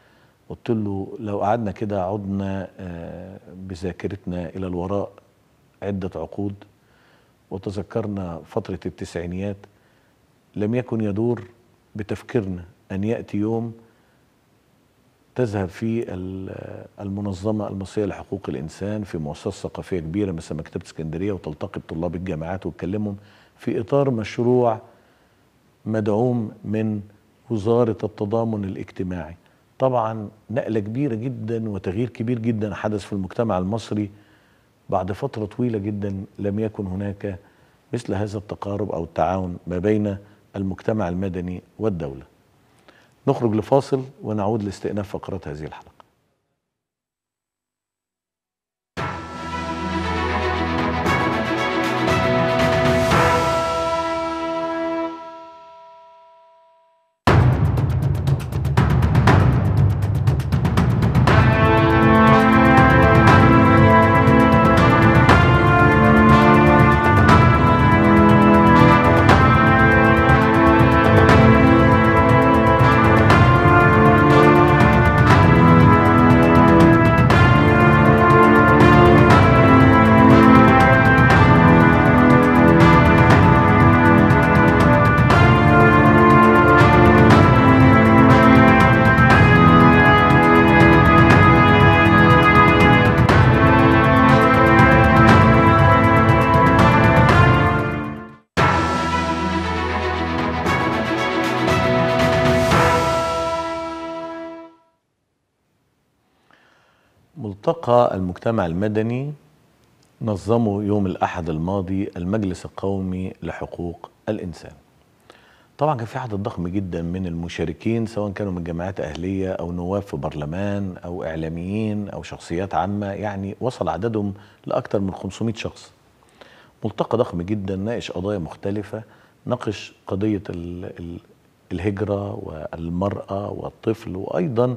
قلت له لو قعدنا كده عدنا آه، بذاكرتنا إلى الوراء عدة عقود وتذكرنا فترة التسعينيات لم يكن يدور بتفكيرنا أن يأتي يوم تذهب فيه المنظمة المصرية لحقوق الإنسان في مؤسسة ثقافية كبيرة مثل مكتبة اسكندرية وتلتقي بطلاب الجامعات وتكلمهم في إطار مشروع مدعوم من وزارة التضامن الاجتماعي طبعا نقلة كبيرة جدا وتغيير كبير جدا حدث في المجتمع المصري بعد فترة طويلة جدا لم يكن هناك مثل هذا التقارب أو التعاون ما بين المجتمع المدني والدولة نخرج لفاصل ونعود لاستئناف فقرات هذه الحلقة التقى المجتمع المدني نظموا يوم الأحد الماضي المجلس القومي لحقوق الإنسان طبعا كان في عدد ضخم جدا من المشاركين سواء كانوا من جماعات أهلية أو نواب في برلمان أو إعلاميين أو شخصيات عامة يعني وصل عددهم لأكثر من 500 شخص ملتقى ضخم جدا ناقش قضايا مختلفة ناقش قضية الهجرة والمرأة والطفل وأيضا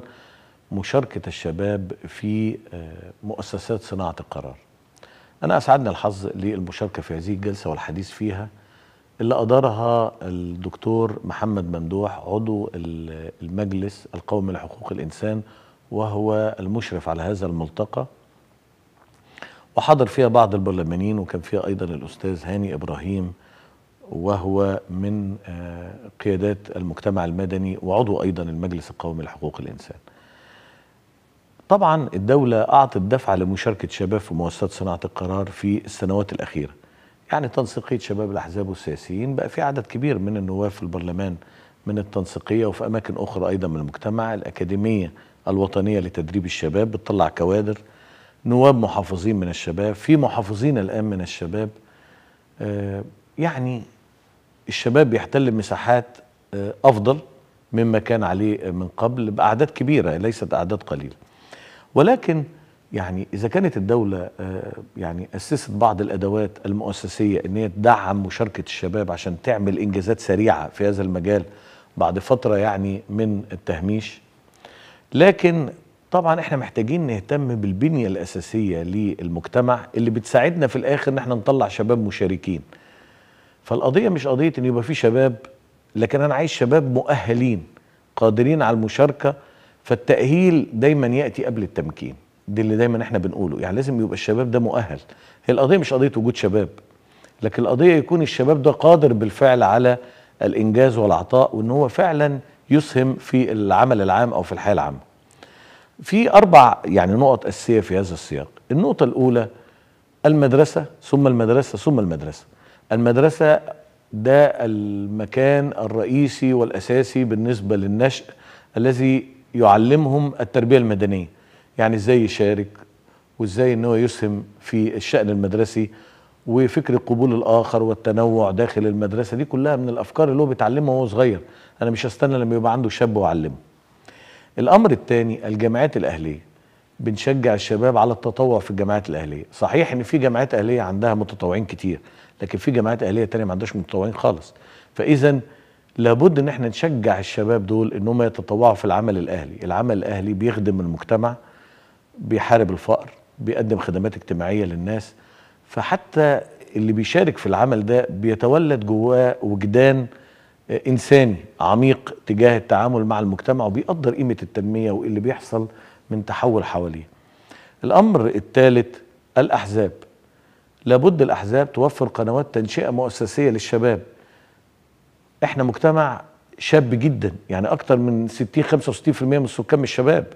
مشاركة الشباب في آه، مؤسسات صناعة القرار أنا أسعدنا الحظ للمشاركة في هذه الجلسة والحديث فيها اللي أدارها الدكتور محمد ممدوح عضو المجلس القومي لحقوق الإنسان وهو المشرف على هذا الملتقى وحضر فيها بعض البرلمانيين وكان فيها أيضا الأستاذ هاني إبراهيم وهو من آه، قيادات المجتمع المدني وعضو أيضا المجلس القومي لحقوق الإنسان طبعا الدولة أعطت دفعة لمشاركة شباب في مؤسسات صناعة القرار في السنوات الأخيرة يعني تنسيقية شباب الأحزاب والسياسيين بقى في عدد كبير من النواب في البرلمان من التنسيقية وفي أماكن أخرى أيضا من المجتمع الأكاديمية الوطنية لتدريب الشباب بتطلع كوادر نواب محافظين من الشباب في محافظين الآن من الشباب آه، يعني الشباب بيحتل مساحات آه، أفضل مما كان عليه من قبل بأعداد كبيرة ليست أعداد قليلة ولكن يعني إذا كانت الدولة آه، يعني أسست بعض الأدوات المؤسسية أن هي تدعم مشاركة الشباب عشان تعمل إنجازات سريعة في هذا المجال بعد فترة يعني من التهميش لكن طبعا احنا محتاجين نهتم بالبنية الأساسية للمجتمع اللي بتساعدنا في الآخر أن احنا نطلع شباب مشاركين فالقضية مش قضية أن يبقى في شباب لكن أنا عايز شباب مؤهلين قادرين على المشاركة فالتأهيل دايما يأتي قبل التمكين دي اللي دايما احنا بنقوله يعني لازم يبقى الشباب ده مؤهل هي القضية مش قضية وجود شباب لكن القضية يكون الشباب ده قادر بالفعل على الإنجاز والعطاء وإن هو فعلا يسهم في العمل العام أو في الحياة العامة في أربع يعني نقط أساسية في هذا السياق النقطة الأولى المدرسة ثم المدرسة ثم المدرسة المدرسة ده المكان الرئيسي والأساسي بالنسبة للنشأ الذي يعلمهم التربية المدنية يعني ازاي يشارك وازاي ان هو يسهم في الشأن المدرسي وفكرة قبول الآخر والتنوع داخل المدرسة دي كلها من الأفكار اللي هو بيتعلمها وهو صغير أنا مش هستنى لما يبقى عنده شاب وأعلمه الأمر الثاني الجامعات الأهلية بنشجع الشباب على التطوع في الجامعات الأهلية صحيح إن في جامعات أهلية عندها متطوعين كتير لكن في جامعات أهلية تانية ما عندهاش متطوعين خالص فإذا لابد ان احنا نشجع الشباب دول ان هم يتطوعوا في العمل الاهلي العمل الاهلي بيخدم المجتمع بيحارب الفقر بيقدم خدمات اجتماعيه للناس فحتى اللي بيشارك في العمل ده بيتولد جواه وجدان آه، انساني عميق تجاه التعامل مع المجتمع وبيقدر قيمه التنميه وايه اللي بيحصل من تحول حواليه الامر الثالث الاحزاب لابد الاحزاب توفر قنوات تنشئه مؤسسيه للشباب احنا مجتمع شاب جدا يعني اكتر من 60 65% من السكان مش شباب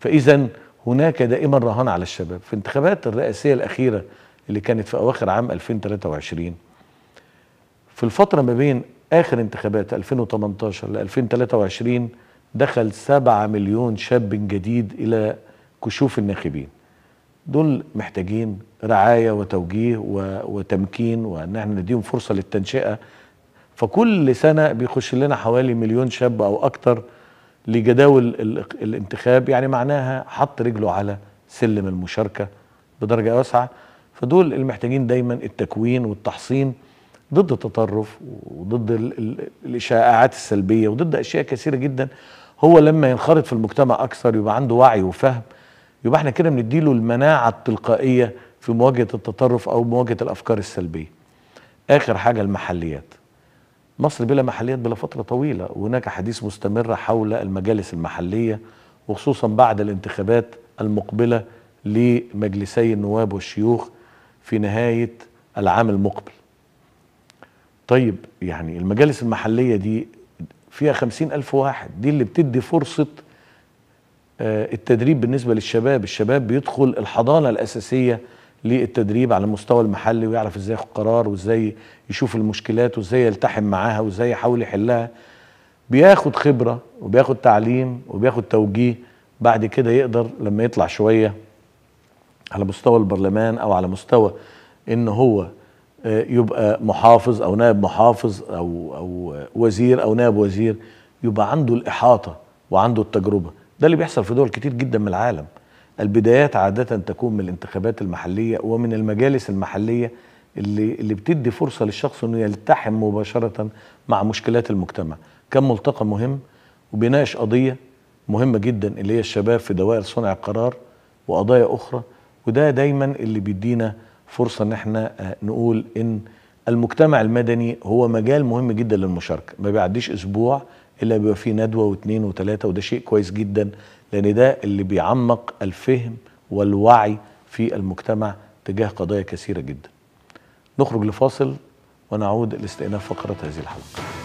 فاذا هناك دائما رهان على الشباب في انتخابات الرئاسيه الاخيره اللي كانت في اواخر عام 2023 في الفتره ما بين اخر انتخابات 2018 ل 2023 دخل 7 مليون شاب جديد الى كشوف الناخبين دول محتاجين رعايه وتوجيه وتمكين وان احنا نديهم فرصه للتنشئه فكل سنة بيخش لنا حوالي مليون شاب أو أكتر لجداول الانتخاب يعني معناها حط رجله على سلم المشاركة بدرجة واسعة فدول المحتاجين دايما التكوين والتحصين ضد التطرف وضد الإشاعات السلبية وضد أشياء كثيرة جدا هو لما ينخرط في المجتمع أكثر يبقى عنده وعي وفهم يبقى احنا كده بنديله المناعة التلقائية في مواجهة التطرف أو مواجهة الأفكار السلبية آخر حاجة المحليات مصر بلا محليات بلا فترة طويلة وهناك حديث مستمرة حول المجالس المحلية وخصوصا بعد الانتخابات المقبلة لمجلسي النواب والشيوخ في نهاية العام المقبل طيب يعني المجالس المحلية دي فيها خمسين ألف واحد دي اللي بتدي فرصة آه، التدريب بالنسبة للشباب الشباب بيدخل الحضانة الأساسية للتدريب على المستوى المحلي ويعرف ازاي ياخد قرار وازاي يشوف المشكلات وازاي يلتحم معاها وازاي يحاول يحلها بياخد خبرة وبياخد تعليم وبياخد توجيه بعد كده يقدر لما يطلع شوية على مستوى البرلمان او على مستوى ان هو آه، يبقى محافظ او نائب محافظ او او آه، وزير او نائب وزير يبقى عنده الاحاطه وعنده التجربه ده اللي بيحصل في دول كتير جدا من العالم البدايات عادة تكون من الانتخابات المحلية ومن المجالس المحلية اللي اللي بتدي فرصة للشخص انه يلتحم مباشرة مع مشكلات المجتمع كان ملتقى مهم وبيناقش قضية مهمة جدا اللي هي الشباب في دوائر صنع القرار وقضايا أخرى وده دايما اللي بيدينا فرصة ان احنا آه، نقول ان المجتمع المدني هو مجال مهم جدا للمشاركة ما بيعديش أسبوع إلا بيبقى فيه ندوة واثنين وثلاثة وده شيء كويس جدا لأن ده اللي بيعمق الفهم والوعي في المجتمع تجاه قضايا كثيرة جدا نخرج لفاصل ونعود لاستئناف فقرة هذه الحلقة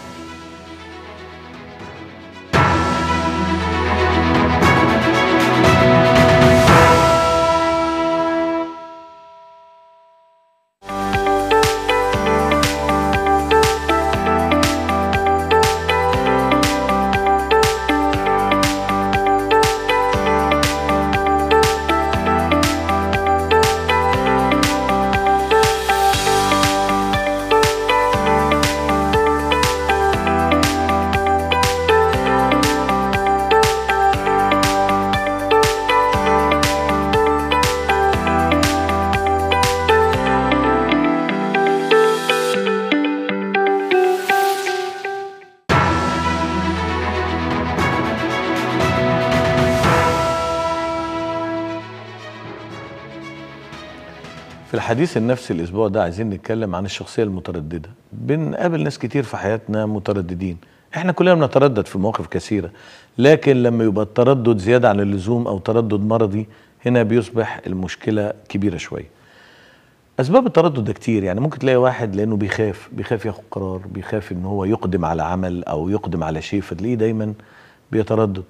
حديث النفس الاسبوع ده عايزين نتكلم عن الشخصيه المتردده بنقابل ناس كتير في حياتنا مترددين احنا كلنا بنتردد في مواقف كثيره لكن لما يبقى التردد زياده عن اللزوم او تردد مرضي هنا بيصبح المشكله كبيره شويه اسباب التردد ده كتير يعني ممكن تلاقي واحد لانه بيخاف بيخاف ياخد قرار بيخاف ان هو يقدم على عمل او يقدم على شيء فتلاقيه دايما بيتردد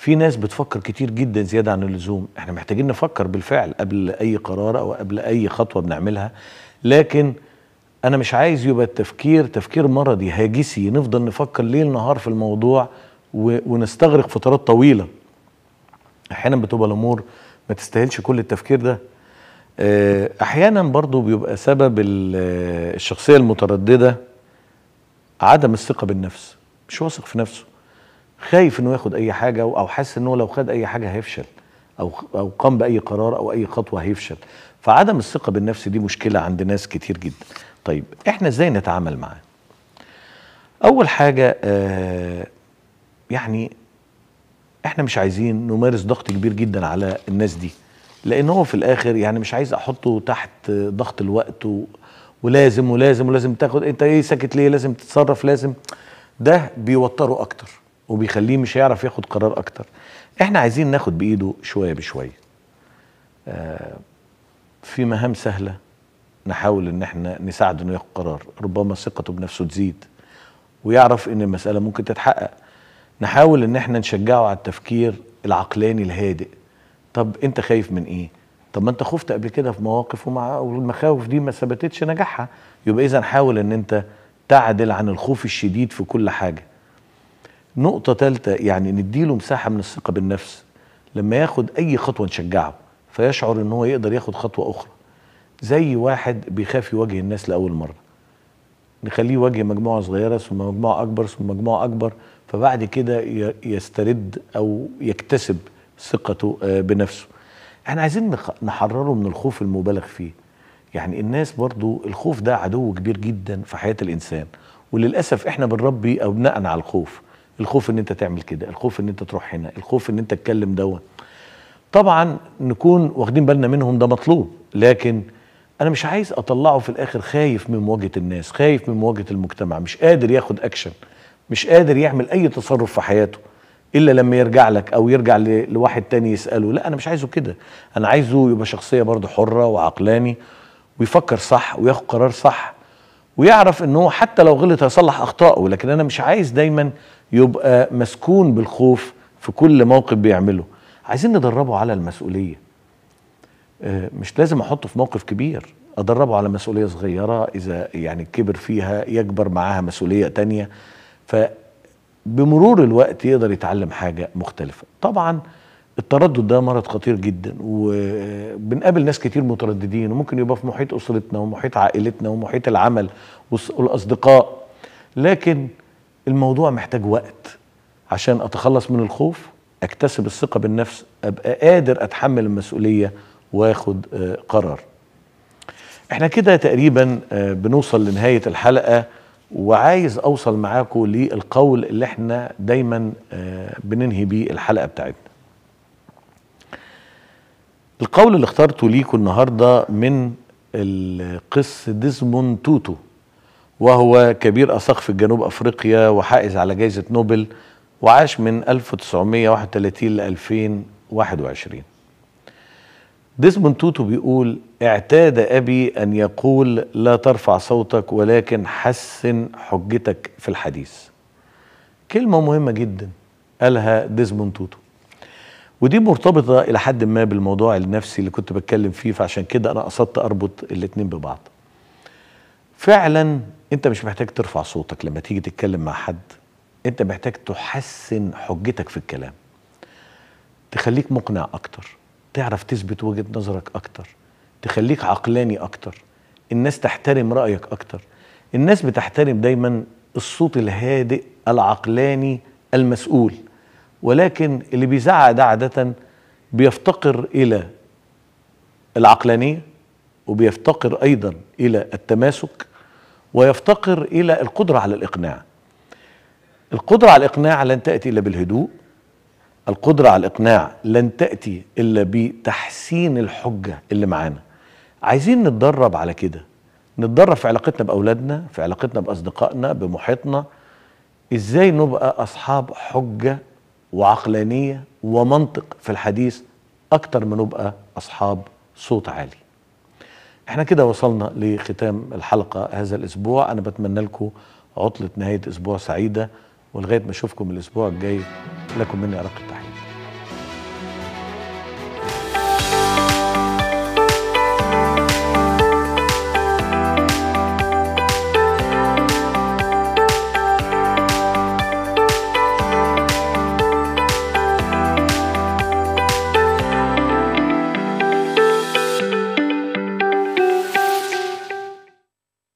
في ناس بتفكر كتير جدا زياده عن اللزوم احنا محتاجين نفكر بالفعل قبل اي قرار او قبل اي خطوه بنعملها لكن انا مش عايز يبقى التفكير تفكير مرضي هاجسي نفضل نفكر ليل نهار في الموضوع ونستغرق فترات طويله احيانا بتبقى الامور ما تستاهلش كل التفكير ده آه، احيانا برضو بيبقى سبب الشخصيه المتردده عدم الثقه بالنفس مش واثق في نفسه خايف انه ياخد اي حاجه او حاسس انه لو خد اي حاجه هيفشل او او قام باي قرار او اي خطوه هيفشل فعدم الثقه بالنفس دي مشكله عند ناس كتير جدا طيب احنا ازاي نتعامل معاه اول حاجه آه يعني احنا مش عايزين نمارس ضغط كبير جدا على الناس دي لان هو في الاخر يعني مش عايز احطه تحت ضغط الوقت و... ولازم ولازم ولازم تاخد انت ايه ساكت ليه لازم تتصرف لازم ده بيوتره اكتر وبيخليه مش هيعرف ياخد قرار اكتر احنا عايزين ناخد بايده شويه بشويه آه في مهام سهله نحاول ان احنا نساعده انه ياخد قرار ربما ثقته بنفسه تزيد ويعرف ان المساله ممكن تتحقق نحاول ان احنا نشجعه على التفكير العقلاني الهادئ طب انت خايف من ايه طب ما انت خفت قبل كده في مواقف ومع والمخاوف دي ما ثبتتش نجاحها يبقى اذا حاول ان انت تعدل عن الخوف الشديد في كل حاجه نقطة ثالثة يعني نديله مساحة من الثقة بالنفس لما ياخد أي خطوة نشجعه فيشعر إن هو يقدر ياخد خطوة أخرى زي واحد بيخاف يواجه الناس لأول مرة نخليه يواجه مجموعة صغيرة ثم مجموعة أكبر ثم مجموعة أكبر فبعد كده يسترد أو يكتسب ثقته آه، بنفسه احنا عايزين نحرره من الخوف المبالغ فيه يعني الناس برضو الخوف ده عدو كبير جدا في حياة الإنسان وللأسف احنا بنربي أبنائنا على الخوف الخوف ان انت تعمل كده الخوف ان انت تروح هنا الخوف ان انت تتكلم دوت طبعا نكون واخدين بالنا منهم ده مطلوب لكن انا مش عايز اطلعه في الاخر خايف من مواجهه الناس خايف من مواجهه المجتمع مش قادر ياخد اكشن مش قادر يعمل اي تصرف في حياته الا لما يرجع لك او يرجع لواحد تاني يساله لا انا مش عايزه كده انا عايزه يبقى شخصيه برضه حره وعقلاني ويفكر صح وياخد قرار صح ويعرف ان هو حتى لو غلط هيصلح اخطائه لكن انا مش عايز دايما يبقى مسكون بالخوف في كل موقف بيعمله عايزين ندربه على المسؤوليه آه، مش لازم احطه في موقف كبير ادربه على مسؤوليه صغيره اذا يعني كبر فيها يكبر معاها مسؤوليه تانية فبمرور الوقت يقدر يتعلم حاجه مختلفه طبعا التردد ده مرض خطير جدا وبنقابل ناس كتير مترددين وممكن يبقى في محيط اسرتنا ومحيط عائلتنا ومحيط العمل والاصدقاء لكن الموضوع محتاج وقت عشان اتخلص من الخوف اكتسب الثقه بالنفس ابقى قادر اتحمل المسؤوليه واخد آه، قرار احنا كده تقريبا آه، بنوصل لنهايه الحلقه وعايز اوصل معاكم للقول اللي احنا دايما آه، بننهي بيه الحلقه بتاعتنا القول اللي اخترته ليكم النهارده من القس ديزمون توتو وهو كبير أسقف في جنوب أفريقيا وحائز على جائزة نوبل وعاش من 1931 ل 2021 ديزمون توتو بيقول اعتاد أبي أن يقول لا ترفع صوتك ولكن حسن حجتك في الحديث كلمة مهمة جدا قالها ديزمون توتو ودي مرتبطة إلى حد ما بالموضوع النفسي اللي كنت بتكلم فيه فعشان كده أنا قصدت أربط الاتنين ببعض فعلا انت مش محتاج ترفع صوتك لما تيجي تتكلم مع حد انت محتاج تحسن حجتك في الكلام تخليك مقنع اكتر تعرف تثبت وجهه نظرك اكتر تخليك عقلاني اكتر الناس تحترم رايك اكتر الناس بتحترم دايما الصوت الهادئ العقلاني المسؤول ولكن اللي بيزعق ده عاده بيفتقر الى العقلانيه وبيفتقر ايضا الى التماسك ويفتقر الى القدره على الاقناع القدره على الاقناع لن تاتي الا بالهدوء القدره على الاقناع لن تاتي الا بتحسين الحجه اللي معانا عايزين نتدرب على كده نتدرب في علاقتنا باولادنا في علاقتنا باصدقائنا بمحيطنا ازاي نبقى اصحاب حجه وعقلانيه ومنطق في الحديث اكتر ما نبقى اصحاب صوت عالي احنا كده وصلنا لختام الحلقة هذا الأسبوع أنا بتمنى لكم عطلة نهاية أسبوع سعيدة ولغاية ما أشوفكم الأسبوع الجاي لكم مني أرق التحية